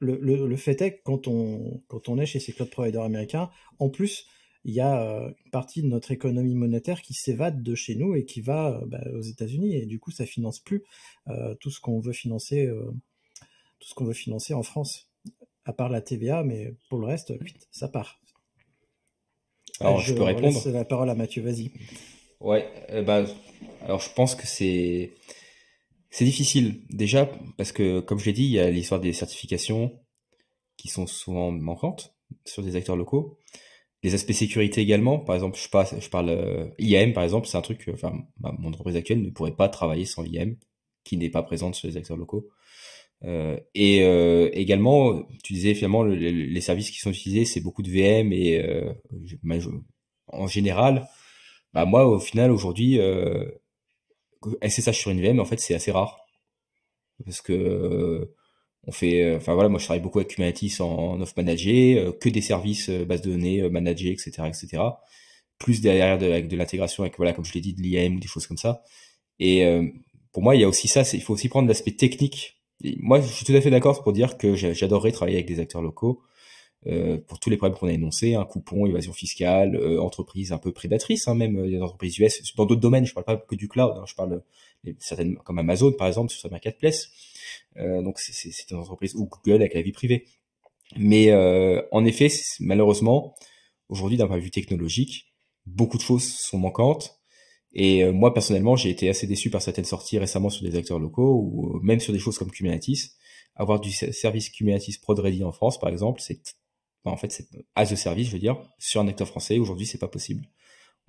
S1: le, fait est que quand on, quand on est chez ces cloud providers américains, en plus, il y a euh, une partie de notre économie monétaire qui s'évade de chez nous et qui va euh, bah, aux États-Unis et du coup ça finance plus euh, tout ce qu'on veut financer tout ce qu'on veut financer en France à part la TVA mais pour le reste ça part. Alors je, peux répondre. La parole à Mathieu, vas-y.
S2: Ouais, bah, alors je pense que c'est c'est difficile déjà parce que comme je l'ai dit il y a l'histoire des certifications qui sont souvent manquantes sur des acteurs locaux. Les aspects sécurité également. Par exemple, je, parle euh, IAM, par exemple, c'est un truc, euh, enfin, mon entreprise actuelle ne pourrait pas travailler sans IAM, qui n'est pas présente sur les acteurs locaux. Euh, et également, tu disais finalement, les services qui sont utilisés, c'est beaucoup de VM et en général, bah, moi, au final, aujourd'hui, SSH sur une VM, en fait, c'est assez rare. Parce que on fait, euh, enfin voilà, moi je travaille beaucoup avec Kubernetes en, off manager, euh, que des services euh, bases de données managés, etc., etc. Plus derrière de, avec de l'intégration, avec voilà, comme je l'ai dit, de l'IAM, des choses comme ça. Et pour moi, il y a aussi ça, il faut aussi prendre l'aspect technique. moi, je suis tout à fait d'accord pour dire que j'adorerais travailler avec des acteurs locaux pour tous les problèmes qu'on a énoncés, un hein, coupon évasion fiscale, entreprises un peu prédatrices, hein, même les entreprises US, dans d'autres domaines, je parle pas que du cloud, hein, je parle certaines comme Amazon par exemple sur sa marketplace euh, donc c'est, une entreprise où Google avec la vie privée. Mais euh, en effet, malheureusement, aujourd'hui d'un point de vue technologique, beaucoup de choses sont manquantes. Et euh, moi, personnellement, j'ai été assez déçu par certaines sorties récemment sur des acteurs locaux ou même sur des choses comme Cumulatis. Avoir du service Cumulatis prod ready en France, par exemple, c'est, en fait, c'est as de service, je veux dire, sur un acteur français. Aujourd'hui, c'est pas possible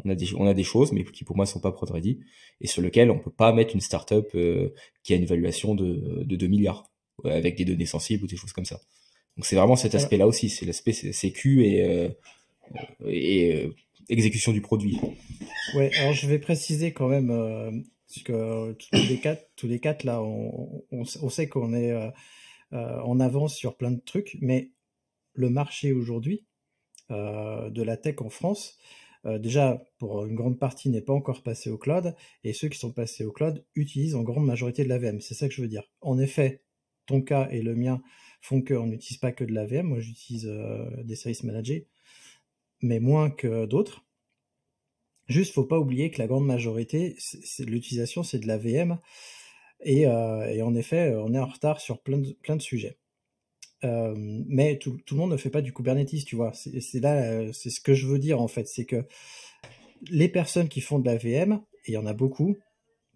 S2: on a des, choses, mais qui pour moi sont pas prod ready et sur lequel on peut pas mettre une start-up euh, qui a une évaluation de, de 2 milliards euh, avec des données sensibles ou des choses comme ça. Donc c'est vraiment cet aspect-là aussi, c'est l'aspect sécu euh, et, et exécution du produit.
S1: Ouais, alors je vais préciser quand même, parce que tous les quatre, tous les quatre là, on, on sait qu'on est en avance sur plein de trucs, mais le marché aujourd'hui de la tech en France, euh, déjà pour une grande partie n'est pas encore passé au cloud, et ceux qui sont passés au cloud utilisent en grande majorité de l'AVM. C'est ça que je veux dire. En effet, ton cas et le mien font qu'on n'utilise pas que de la VM. Moi, j'utilise euh, des services managés, mais moins que d'autres. Juste, faut pas oublier que la grande majorité, l'utilisation, c'est de l'AVM. Et, euh, et en effet, on est en retard sur plein de sujets. Euh, mais tout, le monde ne fait pas du Kubernetes, tu vois. C'est là, euh, c'est ce que je veux dire en fait, c'est que les personnes qui font de la VM, et il y en a beaucoup,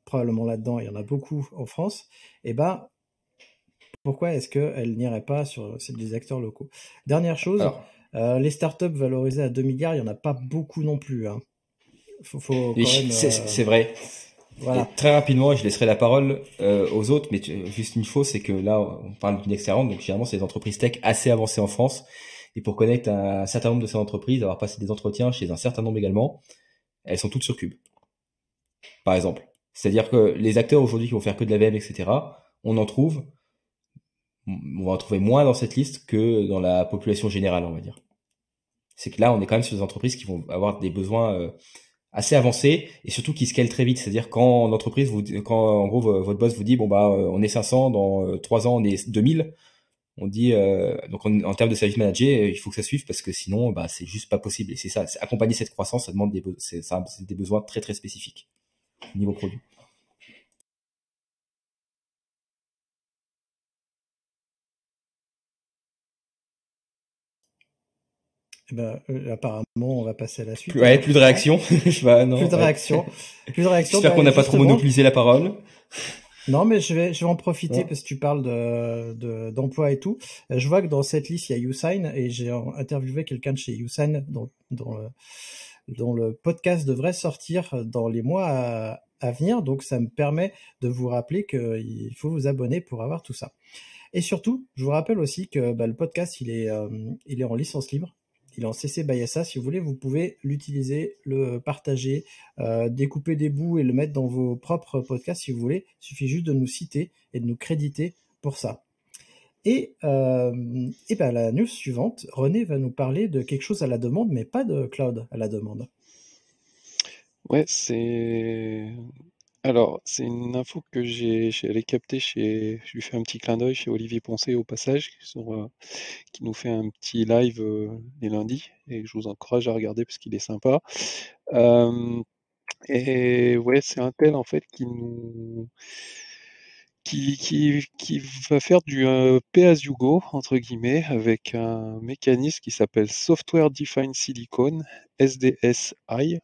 S1: probablement là-dedans, il y en a beaucoup en France, et eh ben, pourquoi est-ce qu'elles n'iraient pas sur des acteurs locaux Dernière chose, euh, les startups valorisées à 2 milliards, il n'y en a pas beaucoup non plus. Hein. c'est vrai.
S2: Voilà. très rapidement, je laisserai la parole euh, aux autres, mais juste une chose, c'est que là, on parle d'une externe, donc finalement, c'est des entreprises tech assez avancées en France. Et pour connecter un, certain nombre de ces entreprises, avoir passé des entretiens chez un certain nombre également, elles sont toutes sur Cube, par exemple. C'est-à-dire que les acteurs aujourd'hui qui vont faire que de la VM, etc., on en trouve, on va en trouver moins dans cette liste que dans la population générale, on va dire. C'est que là, on est quand même sur des entreprises qui vont avoir des besoins... Euh, assez avancé et surtout qui scale très vite. C'est-à-dire quand l'entreprise vous, quand en gros votre boss vous dit bon bah euh, on est 500, dans 3 euh, ans on est 2000, on dit euh, donc en, termes de service manager, il faut que ça suive parce que sinon bah c'est juste pas possible. Et c'est ça, accompagner cette croissance, ça demande des, des besoins très très spécifiques niveau produit.
S1: Eh ben, euh, apparemment, on va passer à la suite. Plus, ouais, plus de réactions. non, plus de réactions. Plus de réactions. J'espère bah, qu'on n'a pas trop monopolisé la parole. Non, mais je vais, je vais en profiter parce que tu parles de, d'emploi et tout. Euh, je vois que dans cette liste, il y a YouSign et j'ai interviewé quelqu'un de chez YouSign dont, dont, le, podcast devrait sortir dans les mois à, venir. Donc, ça me permet de vous rappeler qu'il faut vous abonner pour avoir tout ça. Et surtout, je vous rappelle aussi que bah, le podcast, il est, euh, il est en licence libre. Il en CC by Si vous voulez, vous pouvez l'utiliser, le partager, euh, découper des bouts et le mettre dans vos propres podcasts si vous voulez. Il suffit juste de nous citer et de nous créditer pour ça. Et, euh, ben, la news suivante, René va nous parler de quelque chose à la demande, mais pas de cloud à la demande.
S4: Ouais, c'est alors, c'est une info que j'ai, allé chez, je lui fais un petit clin d'œil chez Olivier Poncé, au passage, qui nous fait un petit live euh, les lundis, et je vous encourage à regarder parce qu'il est sympa. et ouais, c'est un tel en fait qui nous, qui, va faire du euh, entre guillemets, avec un mécanisme qui s'appelle Software Defined Silicon, SDSI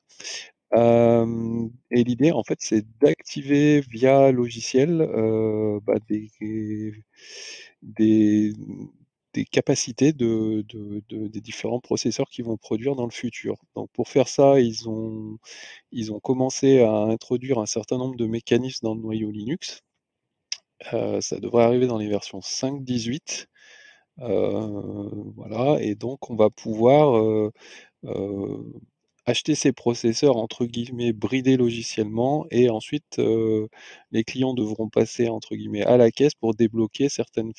S4: et l'idée, en fait, c'est d'activer via logiciel bah, des, capacités des différents processeurs qui vont produire dans le futur. Donc, pour faire ça, ils ont, commencé à introduire un certain nombre de mécanismes dans le noyau Linux. ça devrait arriver dans les versions 5.18. voilà, et donc on va pouvoir acheter ces processeurs entre guillemets bridés logiciellement et ensuite les clients devront passer entre guillemets à la caisse pour débloquer certaines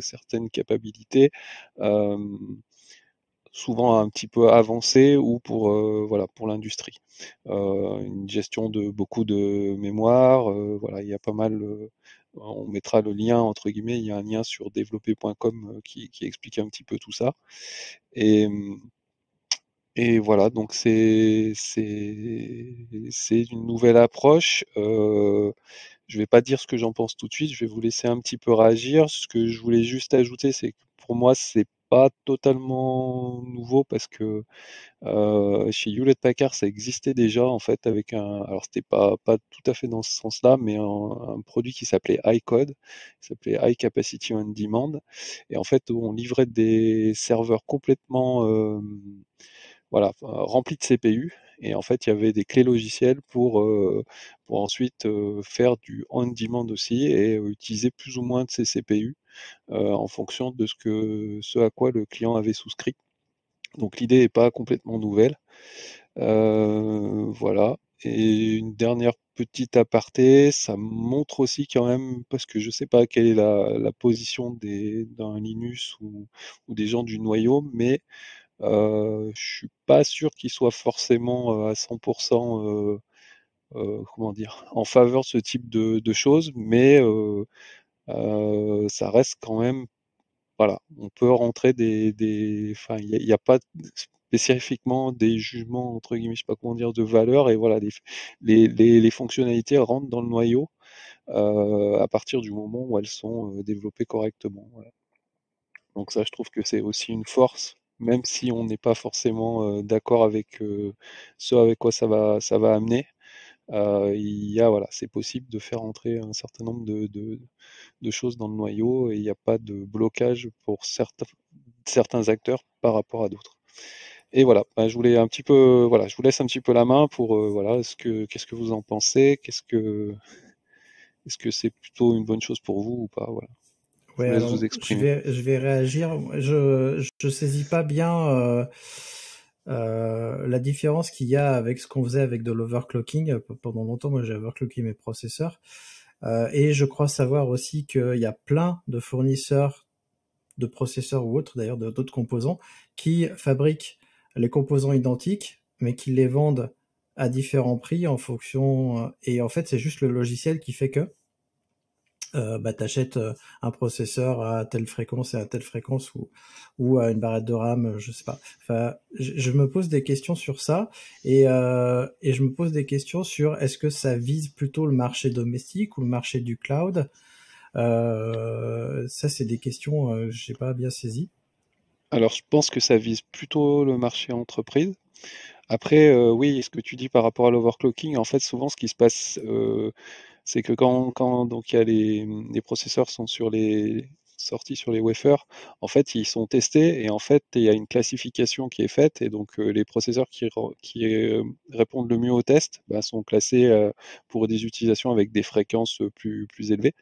S4: certaines capacités souvent un petit peu avancées ou pour voilà pour l'industrie une gestion de beaucoup de mémoire voilà il y a pas mal on mettra le lien entre guillemets il y a un lien sur développer.com qui, qui explique un petit peu tout ça et mmh, et voilà, donc c'est c'est une nouvelle approche. je ne vais pas dire ce que j'en pense tout de suite, je vais vous laisser un petit peu réagir. Ce que je voulais juste ajouter, c'est que pour moi, c'est pas totalement nouveau parce que chez Hewlett Packard ça existait déjà en fait avec un alors c'était pas pas tout à fait dans ce sens là mais un, produit qui s'appelait iCode s'appelait iCapacity on Demand et en fait on livrait des serveurs complètement voilà, rempli de CPU. Et en fait, il y avait des clés logicielles pour, pour ensuite faire du on-demand aussi et utiliser plus ou moins de ces CPU en fonction de ce, que, ce à quoi le client avait souscrit. Donc l'idée n'est pas complètement nouvelle. voilà. Et une dernière petite aparté, ça montre aussi quand même, parce que je ne sais pas quelle est la, position d'un Linus ou, ou, des gens du noyau, mais euh, je suis pas sûr qu'il soit forcément euh, à 100% euh, euh, comment dire en faveur de ce type de, choses, mais ça reste quand même voilà, on peut rentrer des, il n'y a, pas spécifiquement des jugements entre guillemets, je sais pas comment dire, de valeur et voilà, les, fonctionnalités rentrent dans le noyau à partir du moment où elles sont développées correctement. Donc ça, je trouve que c'est aussi une force même si on n'est pas forcément d'accord avec ce avec quoi ça va, ça va amener. il y a, voilà, c'est possible de faire entrer un certain nombre de, choses dans le noyau et il n'y a pas de blocage pour certains, certains acteurs par rapport à d'autres. Et voilà, ben, je voulais un petit peu, voilà, je vous laisse un petit peu la main pour, voilà, ce que, qu'est-ce que vous en pensez, qu'est-ce que, est-ce que c'est plutôt une bonne chose pour vous ou pas, voilà je,
S1: vais, réagir. Je ne saisis pas bien euh, euh, la différence qu'il y a avec ce qu'on faisait avec de l'overclocking. Pendant longtemps, moi, j'ai overclocké mes processeurs. Euh, et je crois savoir aussi qu'il y a plein de fournisseurs de processeurs ou autres, d'ailleurs d'autres composants, qui fabriquent les composants identiques, mais qui les vendent à différents prix en fonction. Et en fait, c'est juste le logiciel qui fait que. Euh, bah, t'achètes euh, un processeur à telle fréquence et à telle fréquence ou ou à une barrette de RAM, je sais pas. Enfin, je, me pose des questions sur ça et euh, et je me pose des questions sur est-ce que ça vise plutôt le marché domestique ou le marché du cloud. ça, c'est des questions que j'ai pas bien saisies.
S4: Alors, je pense que ça vise plutôt le marché entreprise. Après, oui, ce que tu dis par rapport à l'overclocking, en fait, souvent, ce qui se passe c'est que quand, mmh. donc y a les, processeurs sont sur les sortis sur les wafers, en fait ils sont testés et en fait il y a une classification qui est faite et donc euh, les processeurs qui, qui euh, répondent le mieux aux tests bah, sont classés euh, pour des utilisations avec des fréquences plus, plus élevées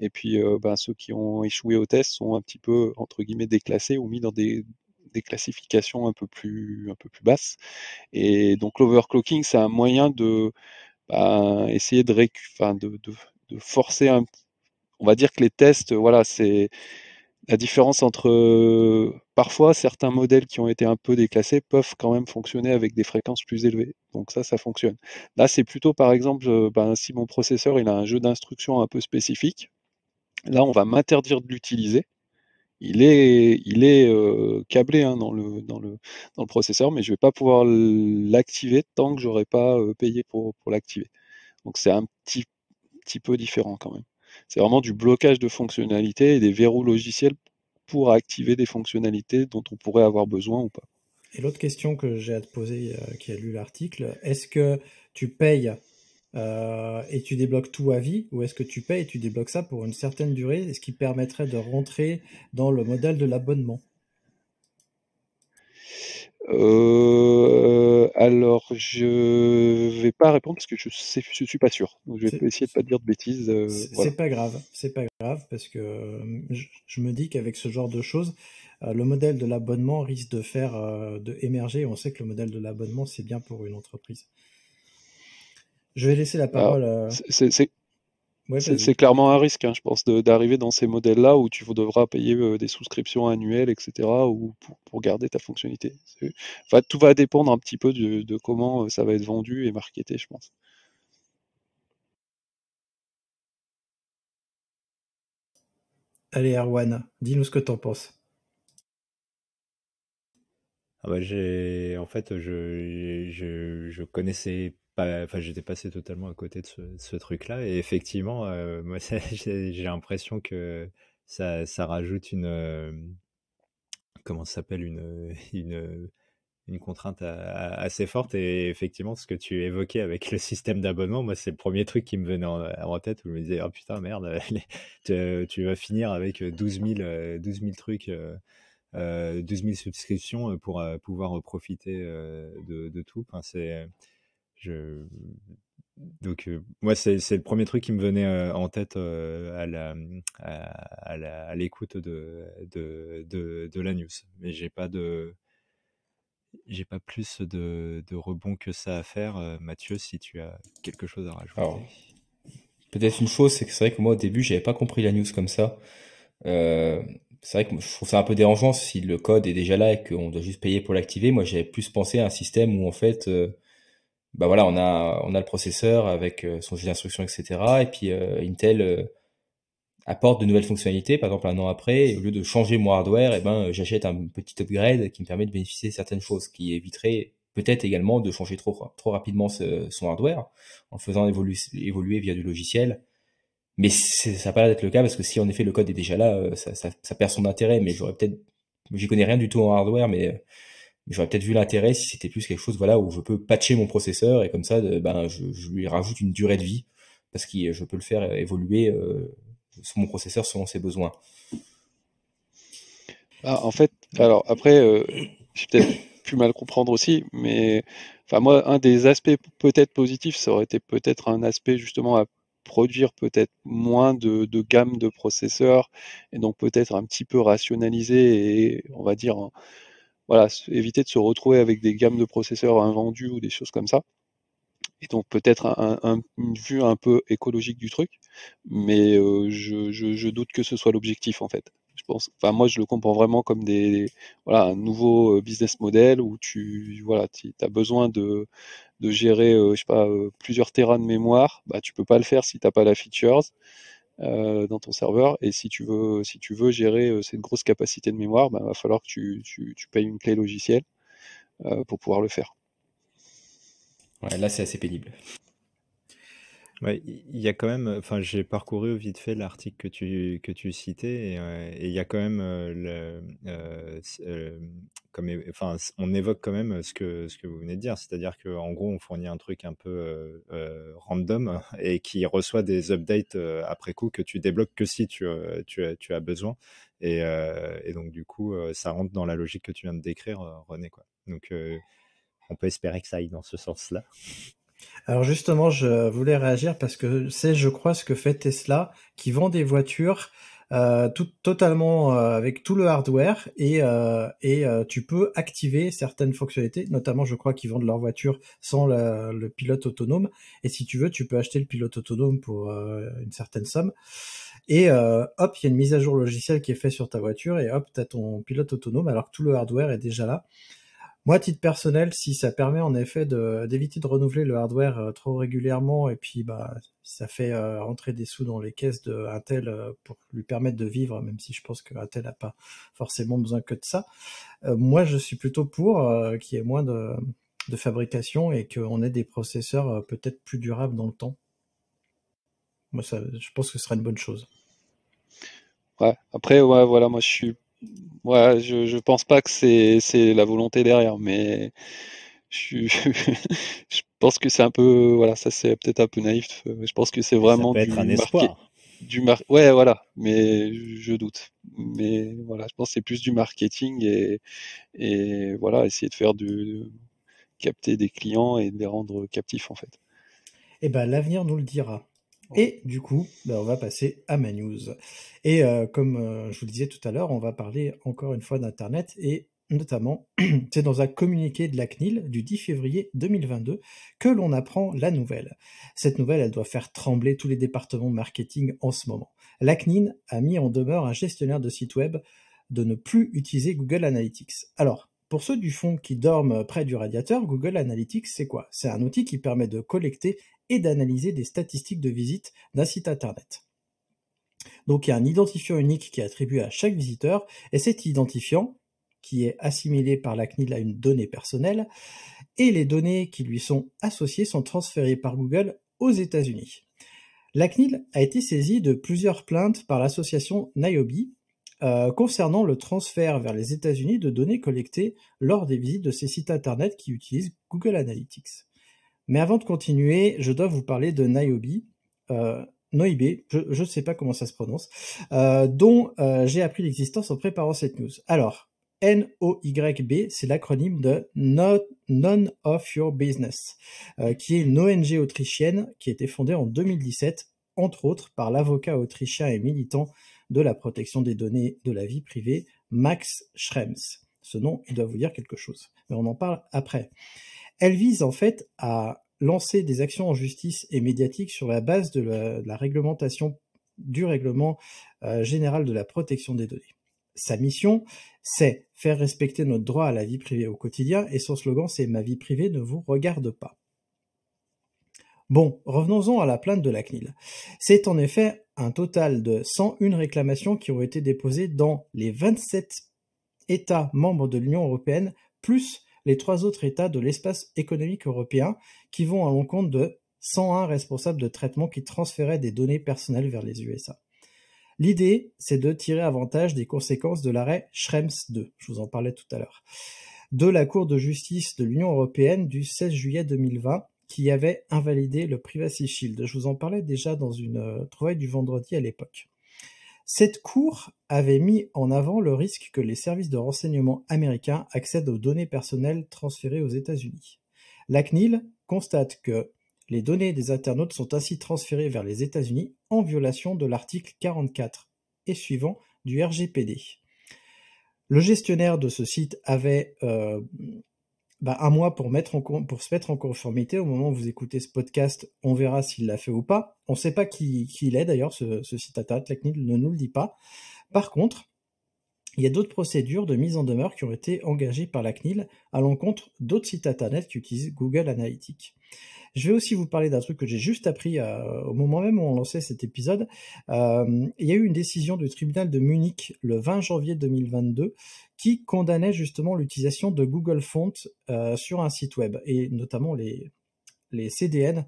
S4: et puis bah, ceux qui ont échoué aux tests sont un petit peu entre guillemets déclassés ou mis dans des, des classifications un peu plus un peu plus basses et donc l'overclocking c'est un moyen de essayer de, forcer un On va dire que les tests, voilà, c'est la différence entre euh, parfois certains modèles qui ont été un peu déclassés peuvent quand même fonctionner avec des fréquences plus élevées. Donc ça, ça fonctionne. Là, c'est plutôt par exemple, euh, ben, si mon processeur il a un jeu d'instruction un peu spécifique, là on va m'interdire de l'utiliser il est, il est câblé hein, dans, le, dans, le, processeur, mais je ne vais pas pouvoir l'activer tant que je n'aurai pas payé pour, l'activer. Donc c'est un petit, petit peu différent quand même. C'est vraiment du blocage de fonctionnalités et des verrous logiciels pour activer des fonctionnalités dont on pourrait avoir besoin ou pas.
S1: Et l'autre question que j'ai à te poser, qui a lu l'article, est-ce que tu payes euh, et tu débloques tout à vie ou est-ce que tu payes et tu débloques ça pour une certaine durée, ce qui permettrait de rentrer dans le modèle de l'abonnement
S4: euh, alors, je vais pas répondre parce que je ne suis pas sûr. je vais essayer de pas dire de bêtises. Euh, c'est pas grave,
S1: c'est pas grave parce que je, me dis qu'avec ce genre de choses, le modèle de l'abonnement risque de faire de émerger. On sait que le modèle de l'abonnement c'est bien pour une entreprise. Je vais laisser la ah, parole
S4: C'est clairement un risque, hein, je pense, d'arriver dans ces modèles-là où tu devras payer euh, des souscriptions annuelles, etc., ou pour, garder ta fonctionnalité. tout va dépendre un petit peu de, comment euh, ça va être vendu et marketé, je pense.
S1: Allez, Arwan, dis-nous ce que tu en penses.
S3: Ah bah, en fait je connaissais enfin, j'étais passé totalement à côté de ce, truc-là. Et effectivement, euh, moi, j'ai l'impression que ça, rajoute une. Euh, comment ça s'appelle une, une, contrainte assez forte. Et effectivement, ce que tu évoquais avec le système d'abonnement, moi, c'est le premier truc qui me venait en, tête où je me disais, oh putain, merde, tu, vas finir avec 12 000, euh, trucs. Euh, 12 000 subscriptions pour pouvoir profiter de, tout. c'est donc, euh, moi, c'est, le premier truc qui me venait euh, en tête euh, hum, à, la, à, l'écoute de, de, la news. Mais j'ai pas de. J'ai pas plus de, de, rebond que ça à faire. Mathieu, si tu as quelque chose à rajouter.
S2: peut-être une chose, c'est que c'est vrai que moi, au début, j'avais pas compris la news comme ça. c'est vrai que je trouve ça un peu dérangeant si le code est déjà là et qu'on doit juste payer pour l'activer. Moi, j'avais plus pensé à un système où, en fait, bah voilà, on a, on a le processeur avec euh, son jeu d'instruction, etc. Et puis euh, Intel euh, apporte de nouvelles fonctionnalités, par exemple un an après, au lieu de changer mon hardware, eh ben, j'achète un petit upgrade qui me permet de bénéficier de certaines choses, qui éviterait peut-être également de changer trop, trop rapidement son hardware, en faisant évoluer, évoluer via du logiciel. Mais ça n'a pas l'air d'être le cas, parce que si en effet le code est déjà là, ça, ça, ça perd son intérêt, mais j'aurais peut-être, j'y connais rien du tout en hardware, mais j'aurais peut-être vu l'intérêt si c'était plus quelque chose voilà où je peux patcher mon processeur et comme ça ben je, lui rajoute une durée de vie parce que je peux le faire euh, évoluer euh, sur mon processeur selon ses besoins.
S4: Ah, en fait, alors après, euh, j'ai peut-être pu mal comprendre aussi, mais enfin moi, un des aspects peut-être positifs, ça aurait été peut-être un aspect justement à produire peut-être moins de, de, gamme de processeurs et donc peut-être un petit peu rationaliser et on va dire voilà, éviter de se retrouver avec des gammes de processeurs invendus ou des choses comme ça. Et donc peut-être un, une vue un peu écologique du truc, mais euh, je, je, je, doute que ce soit l'objectif en fait. Je pense, enfin moi je le comprends vraiment comme des, voilà un nouveau euh, business model où tu voilà tu as besoin de, de gérer euh, je sais pas plusieurs terrains de mémoire, bah tu peux pas le faire si t'as pas la features. Euh, dans ton serveur. Et si tu veux, si tu veux gérer euh, cette grosse capacité de mémoire, il bah, va falloir que tu, tu, payes une clé logicielle euh, pour pouvoir le faire. là, c'est assez pénible.
S3: Ouais, il y a quand même, enfin, j'ai parcouru vite fait l'article que tu, que tu citais, et euh, il y a quand même euh, le, euh, comme, enfin, on évoque quand même ce que, ce que vous venez de dire, c'est-à-dire qu'en gros, on fournit un truc un peu random et qui reçoit des updates après coup que tu débloques que si tu, tu, as, besoin. Et, donc, du coup, ça rentre dans la logique que tu viens de décrire, René, Donc, on peut espérer que ça aille dans ce sens-là.
S1: Alors justement, je voulais réagir parce que c'est, je crois, ce que fait Tesla, qui vend des voitures euh, tout, totalement euh, avec tout le hardware et, euh, et euh, tu peux activer certaines fonctionnalités, notamment je crois qu'ils vendent leur voiture sans le, le, pilote autonome. Et si tu veux, tu peux acheter le pilote autonome pour une certaine somme. Et hop, il y a une mise à jour logicielle qui est faite sur ta voiture et hop, tu as ton pilote autonome alors que tout le hardware est déjà là. Moi, titre personnel, si ça permet en effet d'éviter de renouveler le hardware euh, trop régulièrement, et puis bah, ça fait euh, rentrer des sous dans les caisses d'Intel euh, pour lui permettre de vivre, même si je pense que Intel n'a pas forcément besoin que de ça. moi, je suis plutôt pour qu'il y ait moins de, fabrication et qu'on ait des processeurs peut-être plus durables dans le temps. Moi, ça, je pense que ce serait une bonne chose.
S4: Ouais. Après, ouais, voilà, moi je suis Ouais, je, je pense pas que c'est, c'est la volonté derrière, mais je, je pense que c'est un peu, voilà, ça c'est peut-être un peu naïf. Euh, je pense que c'est vraiment peut du un espoir. du mar... ouais, voilà, mais je doute. Mais voilà, je pense que c'est plus du marketing et, et voilà, essayer de faire du, capter des clients et de les rendre captifs en fait.
S1: Eh ben, l'avenir nous le dira. Et du coup, bah, on va passer à ma news. Et euh, comme euh, je vous le disais tout à l'heure, on va parler encore une fois d'Internet et notamment, c'est dans un communiqué de la CNIL du 10 février 2022 que l'on apprend la nouvelle. Cette nouvelle, elle doit faire trembler tous les départements marketing en ce moment. La CNIL a mis en demeure un gestionnaire de site web de ne plus utiliser Google Analytics. Alors, pour ceux du fond qui dorment près du radiateur, Google Analytics, c'est quoi C'est un outil qui permet de collecter et d'analyser des statistiques de visite d'un site Internet. Donc il y a un identifiant unique qui est attribué à chaque visiteur, et cet identifiant, qui est assimilé par la CNIL à une donnée personnelle, et les données qui lui sont associées sont transférées par Google aux États-Unis. La CNIL a été saisie de plusieurs plaintes par l'association Niobe, euh, concernant le transfert vers les États-Unis de données collectées lors des visites de ces sites Internet qui utilisent Google Analytics. Mais avant de continuer, je dois vous parler de Niobe, euh, je ne sais pas comment ça se prononce, euh, dont euh, j'ai appris l'existence en préparant cette news. Alors, N-O-Y-B, c'est l'acronyme de Not, None of Your Business, qui est une ONG autrichienne qui a été fondée en 2017, entre autres par l'avocat autrichien et militant de la protection des données de la vie privée, Max Schrems. Ce nom, il doit vous dire quelque chose, mais on en parle après. Elle vise en fait à lancer des actions en justice et médiatiques sur la base de la, réglementation du règlement euh, général de la protection des données. Sa mission, c'est faire respecter notre droit à la vie privée au quotidien et son slogan, c'est Ma vie privée ne vous regarde pas. Bon, revenons-en à la plainte de la CNIL. C'est en effet un total de 101 réclamations qui ont été déposées dans les 27 États membres de l'Union européenne, plus les trois autres États de l'espace économique européen, qui vont à l'encontre de 101 responsables de traitement qui transféraient des données personnelles vers les USA. L'idée, c'est de tirer avantage des conséquences de l'arrêt Schrems 2, je vous en parlais tout à l'heure, de la Cour de justice de l'Union européenne du 16 juillet 2020, qui avait invalidé le Privacy Shield. Je vous en parlais déjà dans une euh, trouvaille du vendredi à l'époque. Cette cour avait mis en avant le risque que les services de renseignement américains accèdent aux données personnelles transférées aux États-Unis. La CNIL constate que les données des internautes sont ainsi transférées vers les États-Unis en violation de l'article 44 et suivant du RGPD. Le gestionnaire de ce site avait euh, bah, un mois pour, mettre en, pour se mettre en conformité. Au moment où vous écoutez ce podcast, on verra s'il l'a fait ou pas. On ne sait pas qui, il est d'ailleurs, ce, ce, site internet, la CNIL ne nous le dit pas. Par contre, il y a d'autres procédures de mise en demeure qui ont été engagées par la CNIL à l'encontre d'autres sites internet qui utilisent Google Analytics. Je vais aussi vous parler d'un truc que j'ai juste appris euh, au moment même où on lançait cet épisode. Euh, il y a eu une décision du tribunal de Munich le 20 janvier 2022 qui condamnait justement l'utilisation de Google Fonts euh, sur un site web et notamment les, CDN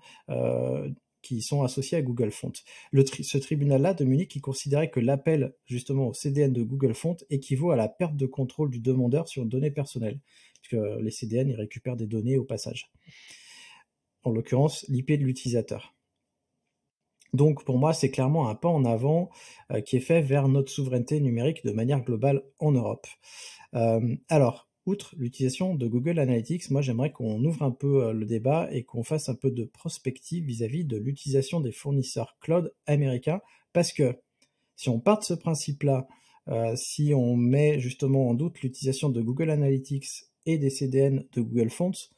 S1: qui sont associés à Google Font. ce tribunal-là de Munich, considérait que l'appel justement au CDN de Google Font équivaut à la perte de contrôle du demandeur sur une donnée personnelle, puisque les CDN, récupèrent des données au passage en l'occurrence l'IP de l'utilisateur. Donc pour moi, c'est clairement un pas en avant euh, qui est fait vers notre souveraineté numérique de manière globale en Europe. Euh, alors, outre l'utilisation de Google Analytics, moi j'aimerais qu'on ouvre un peu euh, le débat et qu'on fasse un peu de prospective vis-à-vis de l'utilisation des fournisseurs cloud américains, parce que si on part de ce principe-là, si on met justement en doute l'utilisation de Google Analytics et des CDN de Google Fonts,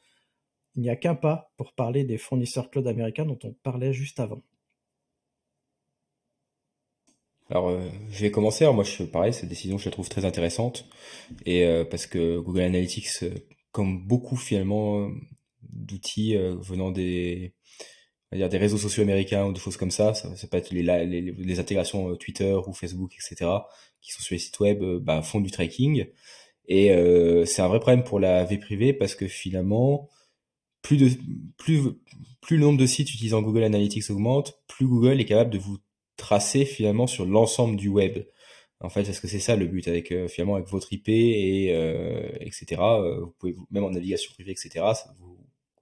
S1: il n'y a qu'un pas pour parler des fournisseurs cloud américains dont on parlait juste avant.
S2: Alors, euh, je vais commencer. moi, je pareil, cette décision, je la trouve très intéressante. Et euh, parce que Google Analytics, euh, comme beaucoup finalement d'outils venant des, des réseaux sociaux américains ou de choses comme ça, ça, peut être les, intégrations Twitter ou Facebook, etc., qui sont sur les sites web, bah, font du tracking. Et c'est un vrai problème pour la vie privée parce que finalement, plus, plus, plus le nombre de sites utilisant Google Analytics augmente, plus Google est capable de vous tracer finalement sur l'ensemble du web. En fait, parce que c'est ça le but avec euh, finalement avec votre IP et euh, etc. Euh, vous pouvez même en navigation privée, etc.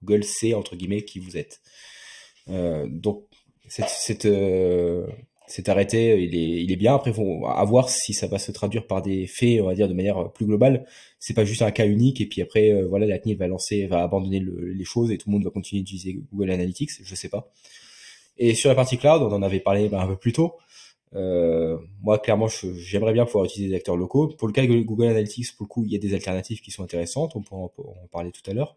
S2: Google sait entre guillemets qui vous êtes. donc cette c'est arrêté, euh, il est, il est bien. Après, on à voir si ça va se traduire par des faits, on va dire, de manière euh, plus globale. C'est pas juste un cas unique, et puis après, euh, voilà, la CNIL e va lancer, va abandonner les choses, et tout le monde va continuer d'utiliser Google Analytics, je sais pas. Et sur la partie cloud, on en avait parlé ben, un peu plus tôt. moi, clairement, j'aimerais bien pouvoir utiliser des acteurs locaux. Pour le cas de Google Analytics, pour le coup, il y a des alternatives qui sont intéressantes, on pourra en, parler tout à l'heure.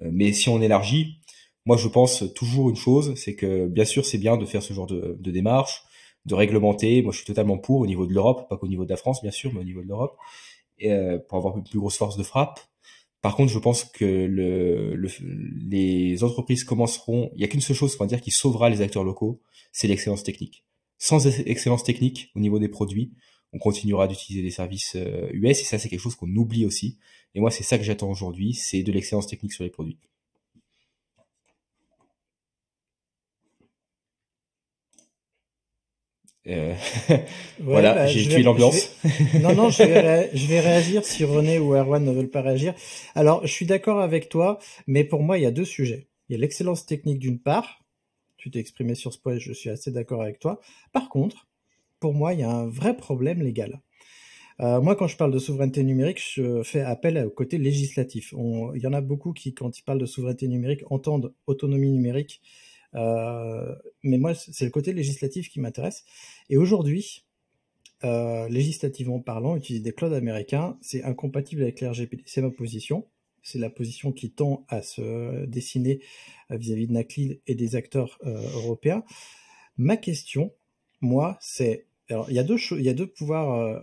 S2: mais si on élargit, moi, je pense toujours une chose, c'est que bien sûr, c'est bien de faire ce genre de, démarche, de réglementer. Moi, je suis totalement pour au niveau de l'Europe, pas qu'au niveau de la France, bien sûr, mais au niveau de l'Europe, euh, pour avoir une plus grosse force de frappe. Par contre, je pense que le, les entreprises commenceront. Il n'y a qu'une seule chose, qu'on va dire, qui sauvera les acteurs locaux, c'est l'excellence technique. Sans excellence technique au niveau des produits, on continuera d'utiliser des services US euh, et ça, c'est quelque chose qu'on oublie aussi. Et moi, c'est ça que j'attends aujourd'hui, c'est de l'excellence technique sur les produits. Euh, voilà, bah, j'ai l'ambiance. Non, non, je
S1: vais, réagir si René ou Erwan ne veulent pas réagir. Alors, je suis d'accord avec toi, mais pour moi, il y a deux sujets. Il y a l'excellence technique d'une part. Tu t'es exprimé sur ce point, je suis assez d'accord avec toi. Par contre, pour moi, il y a un vrai problème légal. Euh, moi, quand je parle de souveraineté numérique, je fais appel au côté législatif. Il y en a beaucoup qui, quand ils parlent de souveraineté numérique, entendent autonomie numérique euh, mais moi, c'est le côté législatif qui m'intéresse. Et aujourd'hui, euh, législativement parlant, utiliser des clouds américains, c'est incompatible avec l'RGPD, C'est ma position c'est la position qui tend à se dessiner euh, vis-à-vis de Naklid et des acteurs européens. Ma question, moi, c'est. Alors, il y a deux, il y a deux pouvoirs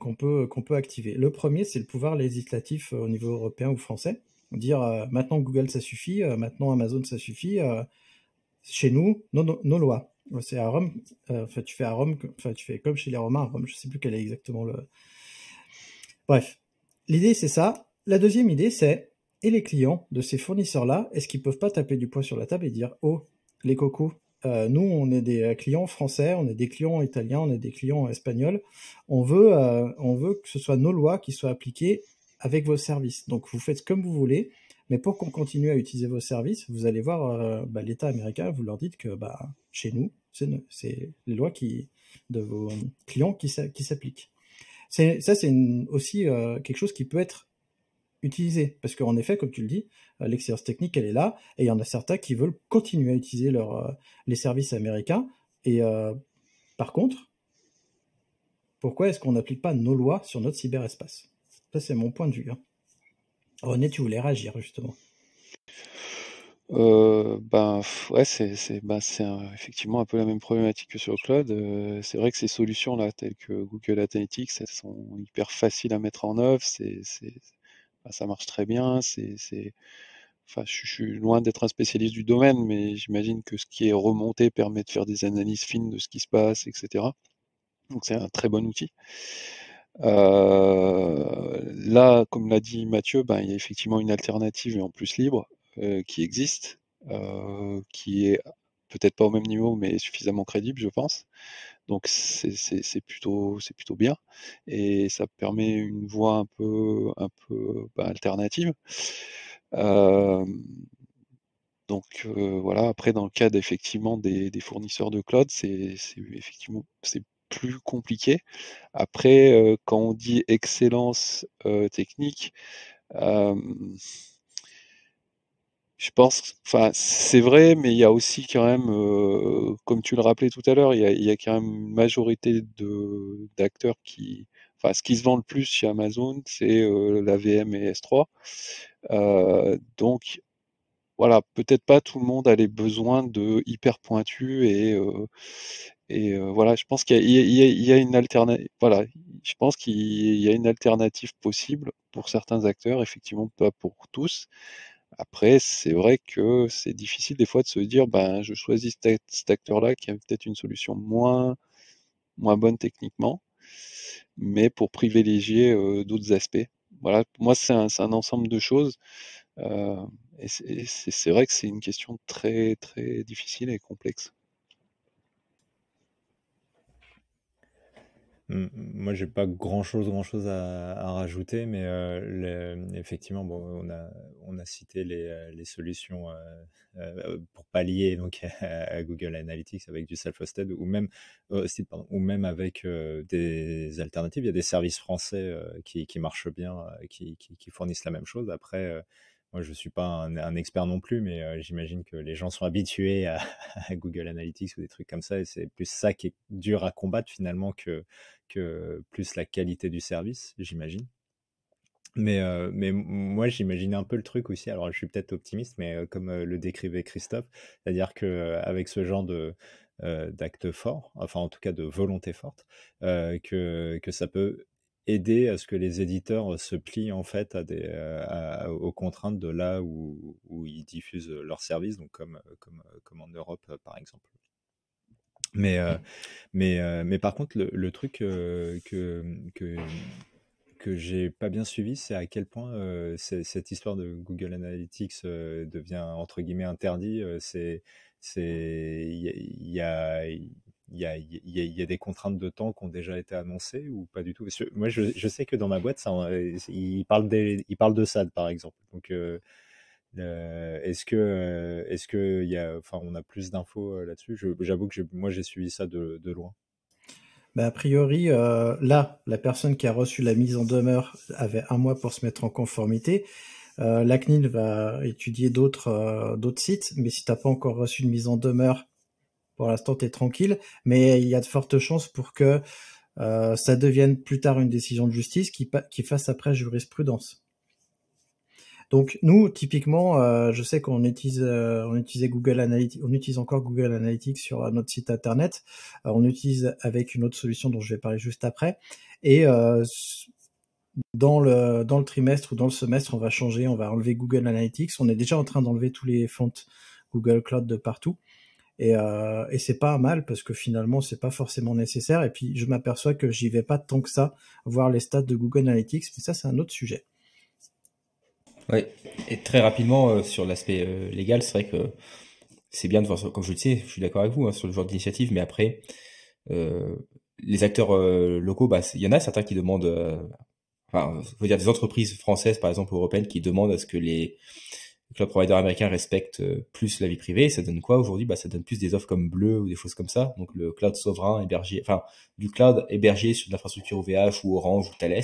S1: qu'on peut, qu'on peut activer. Le premier, c'est le pouvoir législatif au niveau européen ou français. Dire maintenant Google, ça suffit, maintenant Amazon, ça suffit, chez nous, nos, lois. C'est à Rome, euh, enfin, tu fais à Rome, tu fais comme chez les Romains à Rome, je sais plus quel est exactement le. Bref, l'idée c'est ça. La deuxième idée c'est et les clients de ces fournisseurs-là, est-ce qu'ils peuvent pas taper du poing sur la table et dire Oh, les cocos, euh, nous, on est des euh, clients français, on est des clients italiens, on est des clients espagnols. On veut, on veut que ce soit nos lois qui soient appliquées avec vos services. Donc, vous faites comme vous voulez. Mais pour qu'on continue à utiliser vos services, vous allez voir euh, bah, l'État américain, vous leur dites que bah, chez nous, c'est les lois qui, de vos euh, clients qui, s'appliquent. Ça, c'est aussi euh, quelque chose qui peut être utilisé, parce qu'en effet, comme tu le dis, l'excellence technique, elle est là, et il y en a certains qui veulent continuer à utiliser les services américains. Et par contre, pourquoi est-ce qu'on n'applique pas nos lois sur notre cyberespace Ça, c'est mon point de vue. Hein. René, tu voulais réagir justement.
S4: Euh, ben ouais, c'est ben, effectivement un peu la même problématique que sur le cloud. Euh, c'est vrai que ces solutions là, telles que Google Analytics, elles sont hyper faciles à mettre en œuvre. C'est ben, ça marche très bien. enfin je, suis loin d'être un spécialiste du domaine, mais j'imagine que ce qui est remonté permet de faire des analyses fines de ce qui se passe, etc. Donc c'est un très bon outil. Euh, là, comme l'a dit Mathieu, ben, il y a effectivement une alternative et en plus libre euh, qui existe, euh, qui est peut-être pas au même niveau, mais suffisamment crédible, je pense. Donc c'est plutôt, plutôt bien. Et ça permet une voie un peu, un peu ben, alternative. donc voilà, après dans le cadre effectivement des, fournisseurs de cloud, c'est effectivement c'est plus compliqué. Après, euh, quand on dit excellence euh, technique, euh, je pense, enfin, c'est vrai, mais il y a aussi quand même, comme tu le rappelais tout à l'heure, il, il y, a quand même une majorité d'acteurs qui, enfin, ce qui se vend le plus chez Amazon, c'est la VM et S3. donc, voilà, peut-être pas tout le monde a les besoins de hyper pointu et, euh, et euh, voilà, je pense qu'il y, a une alternative. Voilà, je pense qu'il y a une alternative possible pour certains acteurs, effectivement pas pour tous. Après, c'est vrai que c'est difficile des fois de se dire, ben, je choisis cet acteur-là qui a peut-être une solution moins, moins bonne techniquement, mais pour privilégier euh, d'autres aspects. Voilà, moi, c'est un, un ensemble de choses. Euh, et c'est vrai que c'est une question très très difficile et complexe. Moi, j'ai pas
S3: grand chose, grand chose à, rajouter, mais euh, effectivement, on a, on a cité les, euh, solutions pour pallier donc à Google Analytics avec du self-hosted ou même, ou même avec des alternatives. Il y a des services français qui, marchent bien, qui, qui, fournissent la même chose. Après, moi, je ne suis pas un, expert non plus, mais euh, j'imagine que les gens sont habitués à, Google Analytics ou des trucs comme ça, et c'est plus ça qui est dur à combattre finalement que, plus la qualité du service, j'imagine. Mais, euh, mais moi, j'imaginais un peu le truc aussi. Alors, je suis peut-être optimiste, mais euh, comme le décrivait Christophe, c'est-à-dire qu'avec ce genre de, d'actes forts, enfin en tout cas de volonté forte, que, que ça peut aider à ce que les éditeurs euh, se plient en fait à des, euh, aux contraintes de là où, ils diffusent euh, leurs services, donc comme, comme, en Europe par exemple. Mais, mais, mais par contre, le, truc que, que, j'ai pas bien suivi, c'est à quel point cette histoire de Google Analytics devient entre guillemets interdit. c'est c'est il y a, il y, a, des contraintes de temps qui ont déjà été annoncées ou pas du tout Moi, je, sais que dans ma boîte, euh, ils, parlent de SAD, par exemple. Donc, euh, euh, est-ce que, est-ce que a, enfin, on a plus d'infos là-dessus J'avoue que moi, j'ai suivi ça de, loin.
S1: Bah, a priori, là, la personne qui a reçu la mise en demeure avait un mois pour se mettre en conformité. L'ACNIL la CNIL va étudier d'autres sites, mais si tu n'as pas encore reçu une mise en demeure pour l'instant, tu es tranquille, mais il y a de fortes chances pour que euh, ça devienne plus tard une décision de justice qui, fasse après jurisprudence. Donc nous, typiquement, euh, je sais qu'on utilise, euh, on utilisait Google Analytics, on utilise encore Google Analytics sur notre site internet. on utilise avec une autre solution dont je vais parler juste après. Et dans le dans le trimestre ou dans le semestre, on va changer, on va enlever Google Analytics. On est déjà en train d'enlever tous les fonts Google Cloud de partout. Euh, et, c'est pas mal parce que finalement c'est pas forcément nécessaire et puis je m'aperçois que j'y vais pas tant que ça voir les stats de Google Analytics mais ça c'est un autre sujet.
S2: Oui, et très rapidement euh, sur l'aspect euh, légal, c'est vrai que c'est bien de voir, comme je le sais, je suis d'accord avec vous hein, sur le genre d'initiative, mais après les acteurs locaux, bah, il y en a certains qui demandent, enfin, faut dire des entreprises françaises par exemple européennes qui demandent à ce que les le cloud provider américain respecte euh, plus la vie privée. Ça donne quoi aujourd'hui bah, Ça donne plus des offres comme Bleu ou des choses comme ça. Donc le cloud souverain hébergé, enfin du cloud hébergé sur l'infrastructure OVH ou Orange ou Thales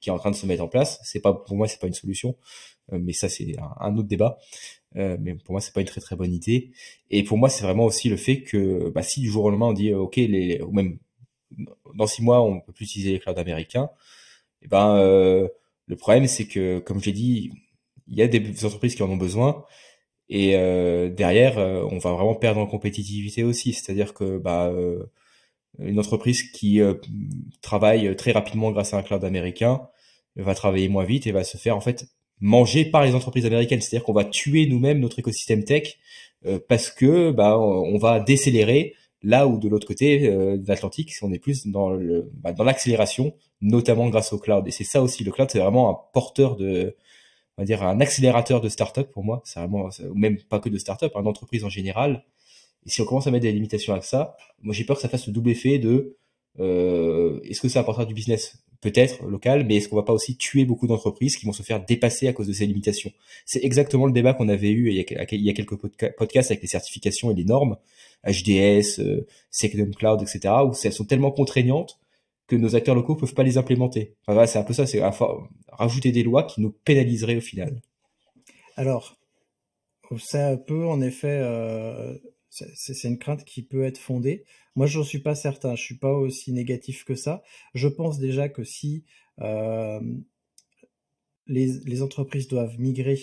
S2: qui est en train de se mettre en place. C'est pas pour moi c'est pas une solution, euh, mais ça c'est un, autre débat. Euh, mais pour moi c'est pas une très très bonne idée. Et pour moi c'est vraiment aussi le fait que bah, si du jour au lendemain on dit ok les même dans six mois on peut plus utiliser les clouds américains, et eh ben le problème c'est que comme j'ai dit il y a des entreprises qui en ont besoin. Et euh, derrière, euh, on va vraiment perdre en compétitivité aussi. C'est-à-dire que bah, euh, une entreprise qui euh, travaille très rapidement grâce à un cloud américain va travailler moins vite et va se faire en fait manger par les entreprises américaines. C'est-à-dire qu'on va tuer nous-mêmes notre écosystème tech parce que bah, on va décélérer là où de l'autre côté de l'Atlantique, on est plus dans le bah, dans l'accélération, notamment grâce au cloud. Et c'est ça aussi le cloud, c'est vraiment un porteur de on va dire un accélérateur de start-up pour moi, c'est vraiment ou même pas que de start-up, hein, d'entreprise en général. Et si on commence à mettre des limitations à ça, moi j'ai peur que ça fasse le double effet de euh, est-ce que ça apportera du business peut-être local, mais est-ce qu'on va pas aussi tuer beaucoup d'entreprises qui vont se faire dépasser à cause de ces limitations C'est exactement le débat qu'on avait eu il y a, quelques podcasts avec les certifications et les normes HDS, euh, Second Cloud, etc. où elles sont tellement contraignantes que nos acteurs locaux peuvent pas les implémenter. c'est un peu ça, c'est rajouter des lois qui nous pénaliseraient au final.
S1: Alors, ça un peu, en effet, euh, c'est une crainte qui peut être fondée. Moi, je n'en suis pas certain. Je suis pas aussi négatif que ça. Je pense déjà que si euh, les, entreprises doivent migrer,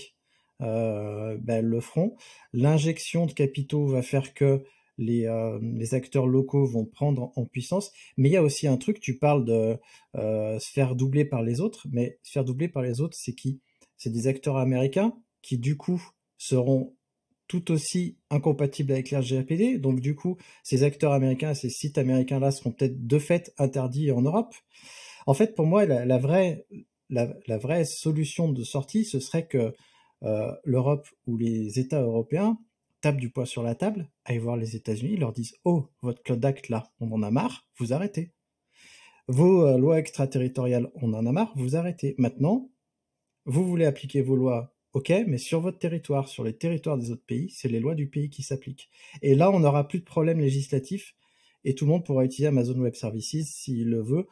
S1: euh, ben, le feront. L'injection de capitaux va faire que euh, les, acteurs locaux vont prendre en puissance. Mais il y a aussi un truc, tu parles de euh, se faire doubler par les autres, mais se faire doubler par les autres, c'est qui C'est des acteurs américains qui, du coup, seront tout aussi incompatibles avec l'RGPD. Donc, du coup, ces acteurs américains, ces sites américains-là seront peut-être de fait interdits en Europe. En fait, pour moi, la, vraie, solution de sortie, ce serait que euh, l'Europe ou les États européens tapent du poids sur la table, y voir les États-Unis, leur disent Oh, votre d'acte, là, on en a marre, vous arrêtez. Vos euh, lois extraterritoriales, on en a marre, vous arrêtez. Maintenant, vous voulez appliquer vos lois, ok, mais sur votre territoire, sur les territoires des autres pays, c'est les lois du pays qui s'appliquent. Et là, on n'aura plus de problèmes législatifs et tout le monde pourra utiliser Amazon Web Services s'il le veut,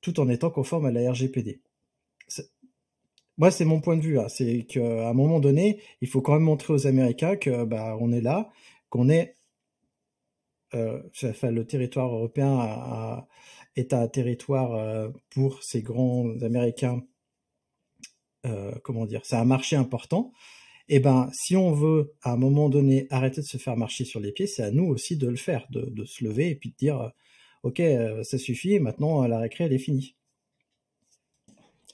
S1: tout en étant conforme à la RGPD moi, c'est mon point de vue. Hein. C'est qu'à un moment donné, il faut quand même montrer aux Américains que bah, on est là, qu'on est. Euh, enfin, le territoire européen est un territoire euh, pour ces grands Américains. Euh, comment dire C'est un marché important. Et eh ben, si on veut à un moment donné arrêter de se faire marcher sur les pieds, c'est à nous aussi de le faire, de, de se lever et puis de dire, euh, ok, ça suffit. Maintenant, la récré, elle est finie.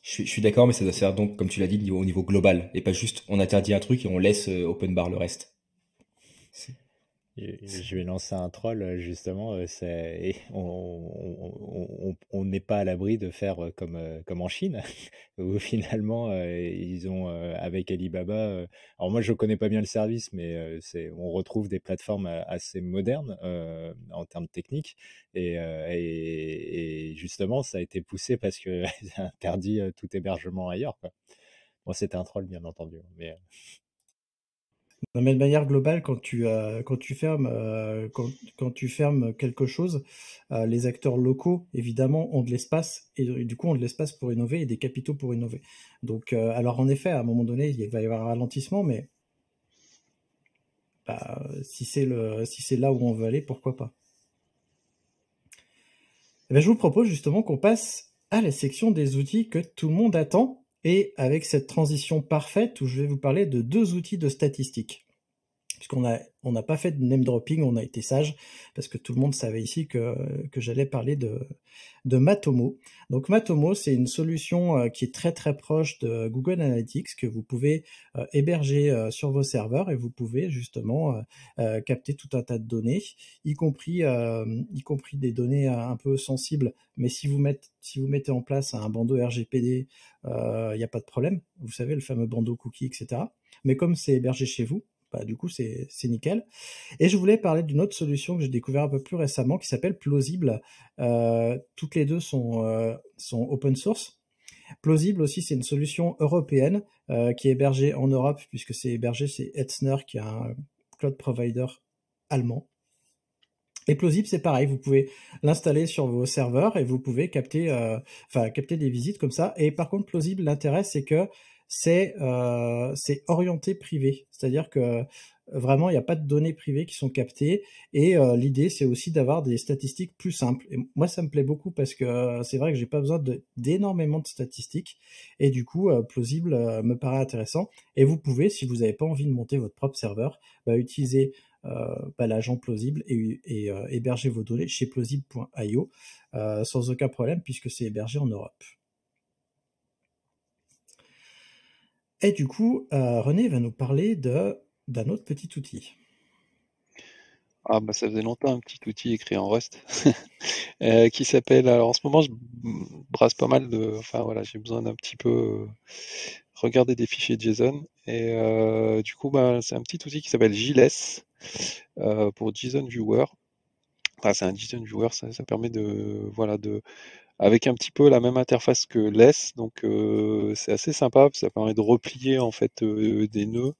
S2: Je suis, d'accord, mais ça doit servir donc, comme tu l'as dit, au niveau global, et pas juste on interdit un truc et on laisse euh, open bar le reste.
S3: Je vais lancer un troll, euh, justement. Euh, c'est on n'est pas à l'abri de faire euh, comme, comme en Chine, où finalement, ils ont, avec Alibaba, alors moi je ne connais pas bien le service, mais on retrouve des plateformes assez modernes en termes techniques. Et, et, justement, ça a été poussé parce que interdit tout hébergement ailleurs. Quoi. Bon, c'était un troll, bien entendu. Mais
S1: mais de manière globale, quand tu, euh, quand tu, fermes, euh, quand, tu fermes quelque chose, euh, les acteurs locaux, évidemment, ont de l'espace, et, du coup, ont de l'espace pour innover et des capitaux pour innover. Donc, alors en effet, à un moment donné, il va y avoir un ralentissement, mais bah, si c'est si là où on veut aller, pourquoi pas eh ben, Je vous propose justement qu'on passe à la section des outils que tout le monde attend et avec cette transition parfaite où je vais vous parler de deux outils de statistique puisqu'on a, on n'a pas fait de name dropping, on a été sage, parce que tout le monde savait ici que, que j'allais parler de, de Matomo. Donc Matomo, c'est une solution euh, qui est très très proche de Google Analytics, que vous pouvez euh, héberger euh, sur vos serveurs et vous pouvez justement capter tout un tas de données, y compris, y compris des données un peu sensibles. Mais si vous, mettez, si vous mettez en place un bandeau RGPD, il n'y a pas de problème. Vous savez, le fameux bandeau cookie, etc. Mais comme c'est hébergé chez vous, bah, du coup, c'est nickel. Et je voulais parler d'une autre solution que j'ai découvert un peu plus récemment qui s'appelle Plausible. Euh, toutes les deux sont, euh, sont open source. Plausible aussi, c'est une solution européenne euh, qui est hébergée en Europe, puisque c'est hébergé chez Hetzner, qui est un cloud provider allemand. Et Plausible, c'est pareil, vous pouvez l'installer sur vos serveurs et vous pouvez capter, capter des visites comme ça. Et par contre, Plausible, l'intérêt, c'est que c'est euh, orienté privé. C'est-à-dire que euh, vraiment, il n'y a pas de données privées qui sont captées. Et euh, l'idée, c'est aussi d'avoir des statistiques plus simples. Et moi, ça me plaît beaucoup parce que euh, c'est vrai que je n'ai pas besoin d'énormément de, statistiques. Et du coup, plausible me paraît intéressant. Et vous pouvez, si vous n'avez pas envie de monter votre propre serveur, bah, utiliser bah, l'agent plausible et héberger vos données chez plausible.io sans aucun problème puisque c'est hébergé en Europe. Et du coup, euh, René va nous parler de, d'un autre petit outil.
S4: Ah bah ça faisait longtemps un petit outil écrit en Rust euh, qui s'appelle. Alors en ce moment je brasse pas mal de. Enfin voilà, j'ai besoin d'un petit peu euh, regarder des fichiers JSON et du coup bah, c'est un petit outil qui s'appelle JLS pour JSON Viewer. Enfin, c'est un JSON Viewer, ça, ça permet de voilà de avec un petit peu la même interface que LESS, donc euh, c'est assez sympa, ça permet de replier en fait euh, des nœuds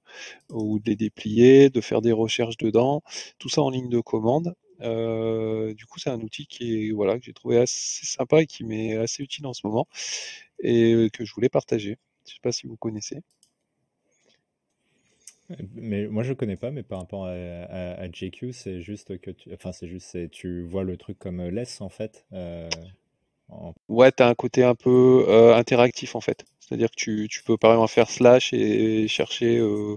S4: ou de les déplier, de faire des recherches dedans, tout ça en ligne de commande. Euh, du coup, c'est un outil qui est, voilà, que j'ai trouvé assez sympa et qui m'est assez utile en ce moment et que je voulais partager. Je ne sais pas si vous connaissez.
S3: Mais moi je ne connais pas, mais par rapport à, JQ, c'est juste que tu, enfin c'est juste, tu vois le truc comme less en fait.
S4: Ouais, tu as un côté un peu euh, interactif en fait. C'est-à-dire que tu, peux par exemple faire slash et chercher euh,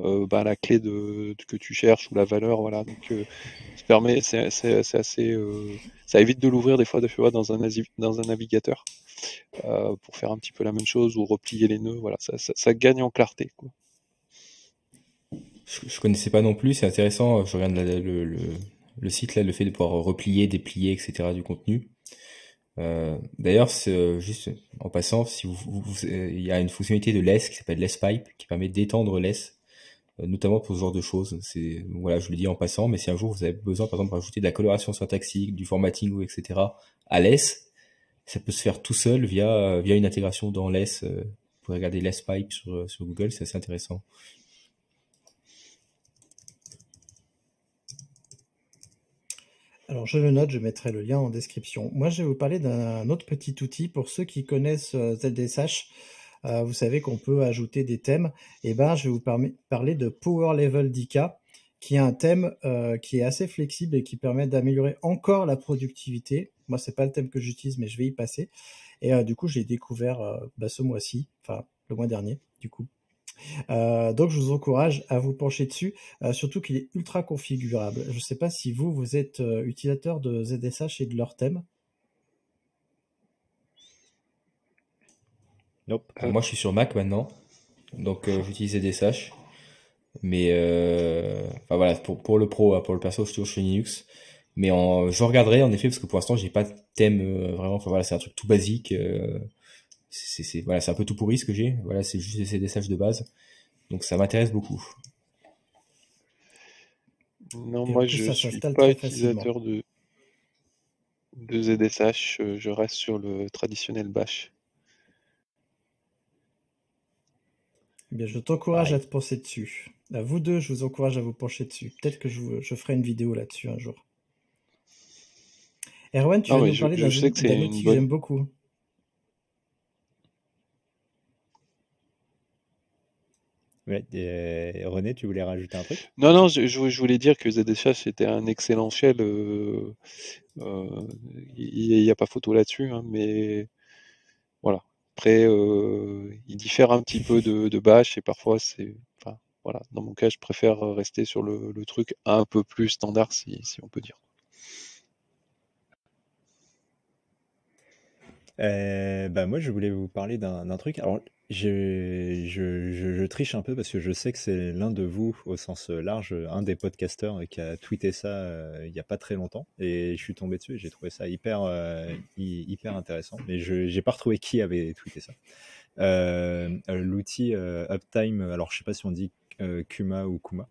S4: euh, bah, la clé de, que tu cherches ou la valeur. Voilà. Donc ça permet, c'est assez. ça évite de l'ouvrir des fois de, vois, dans, un, dans un navigateur pour faire un petit peu la même chose ou replier les nœuds. Voilà, ça, gagne en clarté.
S2: Je, connaissais pas non plus, c'est intéressant. Je regarde le, site là, le fait de pouvoir replier, déplier, etc. du contenu. Euh, d'ailleurs, euh, juste en passant, si vous, euh, il y a une fonctionnalité de LES qui s'appelle LES Pipe qui permet d'étendre LES, notamment pour ce genre de choses. C'est voilà, je le dis en passant, mais si un jour vous avez besoin, par exemple, rajouter de la coloration syntaxique, du formatting ou etc. à LES, ça peut se faire tout seul via via une intégration dans LES. Vous pouvez regarder LES Pipe sur, sur Google, c'est assez intéressant.
S1: Alors je le note, je mettrai le lien en description. Moi, je vais vous parler d'un autre petit outil pour ceux qui connaissent ZSH. Euh, euh, vous savez qu'on peut ajouter des thèmes. Et eh ben, je vais vous parler de Power Level 10K, qui est un thème euh, qui est assez flexible et qui permet d'améliorer encore la productivité. Moi, c'est pas le thème que j'utilise, mais je vais y passer. Et du coup, j'ai découvert bah, ce mois-ci, enfin le mois dernier, du coup, euh, donc je vous encourage à vous pencher dessus, euh, surtout qu'il est ultra configurable. Je ne sais pas si vous, vous êtes euh, utilisateur de ZSH et de leur thème.
S2: Nope. Moi je suis sur Mac maintenant, donc j'utilise ZSH. Mais voilà, pour, le pro, hein, pour le perso, je suis toujours chez Linux. Mais en, je regarderai en effet, parce que pour l'instant, j'ai pas de thème vraiment. voilà, c'est un truc tout basique c'est un peu tout pourri ce que j'ai. Voilà, c'est juste des CDSH de base. Donc ça m'intéresse beaucoup.
S4: Non, moi je ne suis pas utilisateur de, de ZSH, euh, je reste sur le traditionnel bash.
S1: Eh je t'encourage à te pencher dessus. À vous deux, je vous encourage à vous pencher dessus. Peut-être que je, ferai une vidéo là-dessus un jour. Erwan, tu as ah vas nous parler d'un outil que j'aime beaucoup.
S3: Euh, René, tu voulais rajouter un truc Non, non, je, voulais
S4: dire que ZSH c'était un excellent shell. Euh, euh, il n'y a pas photo là-dessus, hein, mais voilà. Après, il diffère un petit peu de, bâche et parfois c'est. voilà, dans mon cas, je préfère rester sur le, truc un peu plus standard, si, on peut dire.
S3: bah moi, je voulais vous parler d'un truc. Alors, je, je, je, triche un peu parce que je sais que c'est l'un de vous, au sens large, un des podcasteurs qui a tweeté ça euh, il n'y a pas très longtemps. Et je suis tombé dessus et j'ai trouvé ça hyper, euh, hyper intéressant. Mais je n'ai pas retrouvé qui avait tweeté ça. Euh, L'outil euh, Uptime, alors je ne sais pas si on dit Kuma ou Kuma,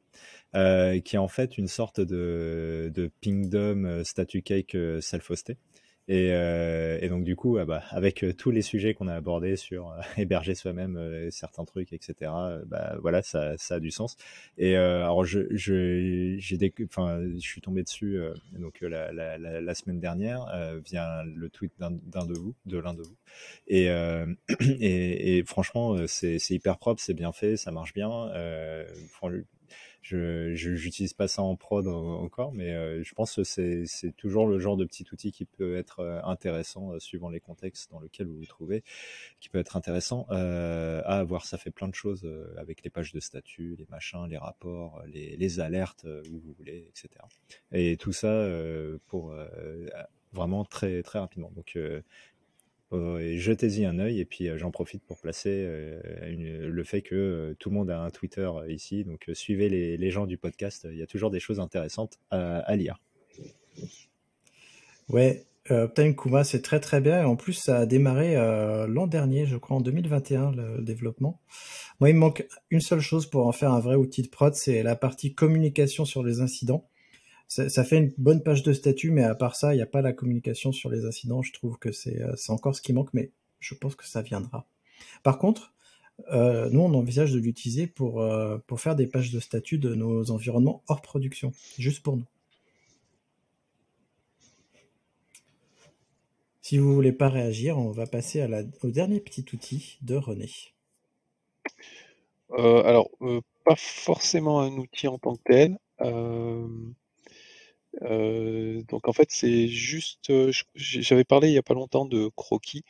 S3: qui est en fait une sorte de, de Pingdom statue cake self Hosted. Euh, et, donc du coup, ah bah, avec euh, tous les sujets qu'on a abordés sur euh, héberger soi-même certains trucs, etc. Bah, voilà, ça, a du sens. Et alors je, je suis tombé dessus donc la, semaine dernière via le tweet d'un, de vous, de l'un de vous. Et, franchement, c'est hyper propre, c'est bien fait, ça marche bien je j'utilise pas ça en prod encore, mais euh, je pense que c'est toujours le genre de petit outil qui peut être euh, intéressant euh, suivant les contextes dans lesquels vous vous trouvez, qui peut être intéressant à avoir. Ça fait plein de choses avec les pages de statut, les machins, les rapports, les, alertes où vous voulez, etc. Et tout ça pour vraiment très très rapidement. Donc euh, jetez-y un œil et puis euh, j'en profite pour placer euh, le fait que tout le monde a un Twitter ici, donc suivez les, gens du podcast, il y a toujours des choses intéressantes à, lire.
S1: Ouais, Time Kuma c'est très très bien et en plus ça a démarré l'an dernier, je crois en 2021 le, le, développement. Moi il me manque une seule chose pour en faire un vrai outil de prod, c'est la partie communication sur les incidents ça, fait une bonne page de statut, mais à part ça, il n'y a pas la communication sur les incidents. Je trouve que euh, c'est encore ce qui manque, mais je pense que ça viendra. Par contre, euh, nous, on envisage de l'utiliser euh, pour, faire des pages de statut de nos environnements hors production, juste pour nous. Si vous ne voulez pas réagir, on va passer au dernier petit outil de René.
S4: alors, pas forcément un outil en tant que tel. Euh, donc en fait, c'est juste, euh, j'avais parlé il n'y a pas longtemps de Croquis,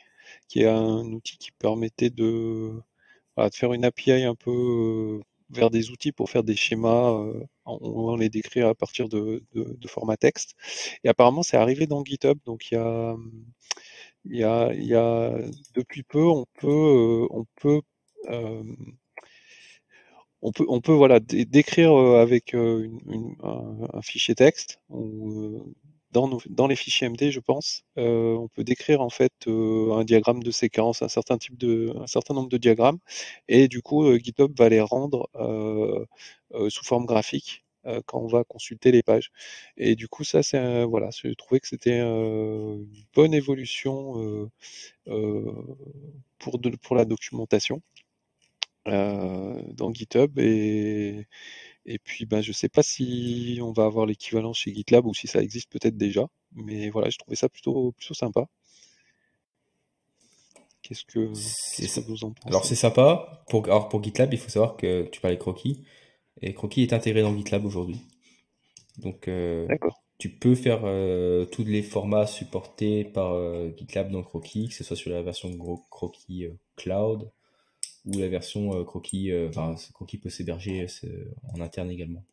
S4: qui est un outil qui permettait de, voilà, de faire une API un peu euh, vers des outils pour faire des schémas, on, les décrire à partir de, de, de format texte. Et apparemment, c'est arrivé dans GitHub, donc il y a, y, y a, depuis peu, on peut, on peut euh, on peut, on peut voilà, décrire euh, avec euh, une, un, fichier texte ou euh, dans, dans, les fichiers MD, je pense, on peut décrire en fait un diagramme de séquence, un certain type de, un certain nombre de diagrammes, et du coup GitHub va les rendre sous forme graphique quand on va consulter les pages. Et du coup, ça, c'est voilà, je trouvais que c'était une bonne évolution pour pour la documentation. Euh, dans GitHub. Et, et puis, ben, je sais pas si on va avoir l'équivalent chez GitLab ou si ça existe peut-être déjà. Mais voilà, je trouvais ça plutôt, plutôt sympa. Qu'est-ce que, ça en Alors, c'est
S2: sympa. Pour, alors, pour GitLab, il faut savoir que tu parlais croquis. Et croquis est intégré dans GitLab aujourd'hui. Donc, euh, tu peux faire euh, tous les formats supportés par GitLab dans Croquis, que ce soit sur la version Croquis Cloud, ou la version euh, croquis, euh, enfin croquis peut s'héberger euh, en interne également.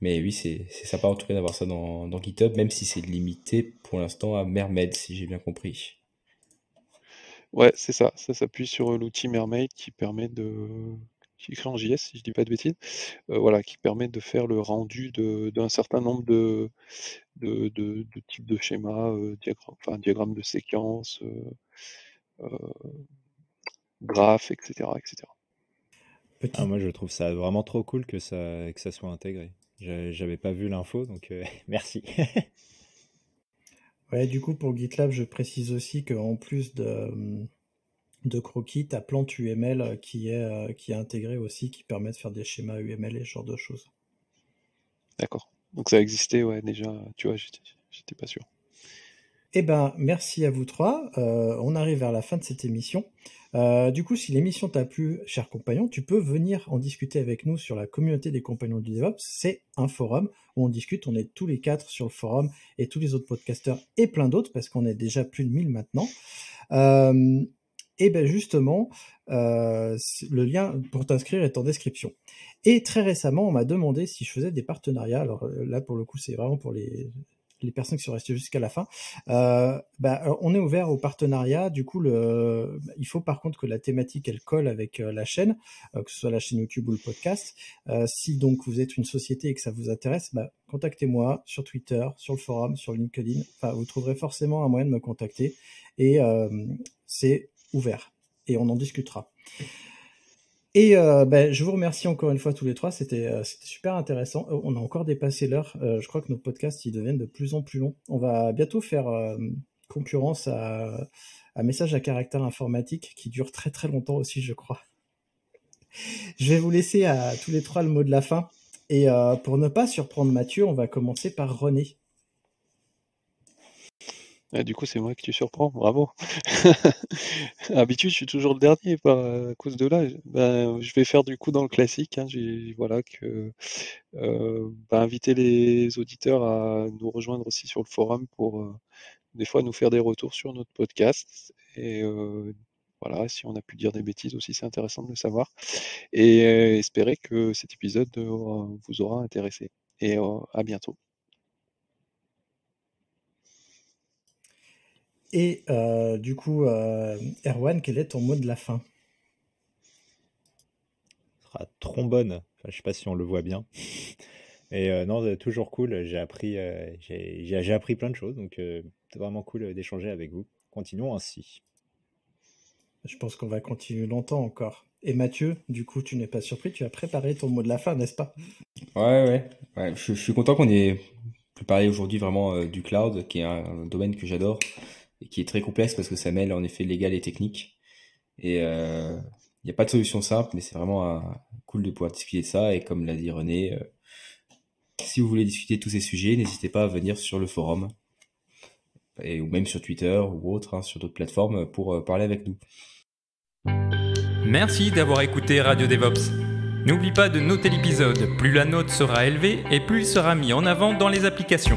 S2: Mais oui, c'est sympa en tout cas d'avoir ça dans, GitHub, même si c'est limité pour l'instant à Mermaid, si j'ai bien compris.
S4: Ouais, c'est ça. Ça s'appuie sur l'outil Mermaid qui permet de. qui écrit en JS, si je dis pas de bêtises, voilà, qui permet de faire le rendu d'un certain nombre de, de, types de schémas, euh, enfin, diagramme de séquence, graphes, etc. etc. Ah, moi,
S3: je trouve ça vraiment trop cool que ça, que ça soit intégré. J'avais pas vu l'info, donc euh, merci.
S1: ouais, du coup, pour GitLab, je précise aussi qu'en plus de, de Croquis, tu as Plante UML euh, qui est, euh, qui est intégré aussi, qui permet de faire des schémas UML et ce genre de choses.
S4: D'accord. Donc ça existait, ouais, déjà. Tu vois, j'étais pas sûr.
S1: Eh ben, merci à vous trois. Euh, on arrive vers la fin de cette émission. Euh, du coup, si l'émission t'a plu, cher compagnon, tu peux venir en discuter avec nous sur la communauté des compagnons du DevOps. C'est un forum où on discute. On est tous les quatre sur le forum et tous les autres podcasteurs et plein d'autres parce qu'on est déjà plus de 1000 maintenant. et euh, eh bien justement, le lien pour t'inscrire est en description. Et très récemment, on m'a demandé si je faisais des partenariats. Alors là, pour le coup, c'est vraiment pour les les personnes qui sont restées jusqu'à la fin. Euh, bah, euh, on est ouvert au partenariat. Du coup, il faut par contre que la thématique elle colle avec euh, la chaîne, que ce soit la chaîne YouTube ou le podcast. si donc vous êtes une société et que ça vous intéresse, bah, contactez-moi sur Twitter, sur le forum, sur LinkedIn. vous trouverez forcément un moyen de me contacter et c'est ouvert et on en discutera. Et euh, ben, je vous remercie encore une fois tous les trois, c'était euh, super intéressant. Euh, on a encore dépassé l'heure. je crois que nos podcasts ils deviennent de plus en plus longs. On va bientôt faire concurrence à, un message à caractère informatique qui dure très très longtemps aussi, je crois. Je vais vous laisser à tous les trois le mot de la fin. Et pour ne pas surprendre Mathieu, on va commencer par René.
S4: Ah, du coup, c'est moi qui tu surprends, bravo. Habitude, je suis toujours le dernier par, à cause de là. Ben, je vais faire du coup dans le classique. Hein, voilà que euh, ben, inviter les auditeurs à nous rejoindre aussi sur le forum pour euh, des fois nous faire des retours sur notre podcast et euh, voilà, si on a pu dire des bêtises aussi, c'est intéressant de le savoir. Et euh, espérer que cet épisode vous aura intéressé. Et à bientôt.
S1: Et euh, du coup, euh, Erwan, quel est ton mot de la fin
S3: sera trombone. je ne sais pas si on le voit bien. Et euh, non, toujours cool. J'ai appris, j'ai appris plein de choses. Donc, c'est vraiment cool d'échanger avec vous. Continuons ainsi.
S1: Je pense qu'on va continuer longtemps encore. Et Mathieu, du coup, tu n'es pas surpris, tu as préparé ton mot de la fin, n'est-ce pas
S2: Ouais, ouais. je, suis content qu'on ait préparé aujourd'hui vraiment du cloud, qui est un domaine que j'adore et qui est très complexe parce que ça mêle en effet légal et technique. Et euh, il n'y a pas de solution simple, mais c'est vraiment cool de pouvoir discuter de ça. Et comme l'a dit René, euh, si vous voulez discuter de tous ces sujets, n'hésitez pas à venir sur le forum, et, ou même sur Twitter ou autre, hein, sur d'autres plateformes, pour euh, parler avec nous. Merci d'avoir écouté Radio DevOps. N'oublie pas de noter l'épisode, plus la note sera élevée et plus il sera mis en avant dans les applications.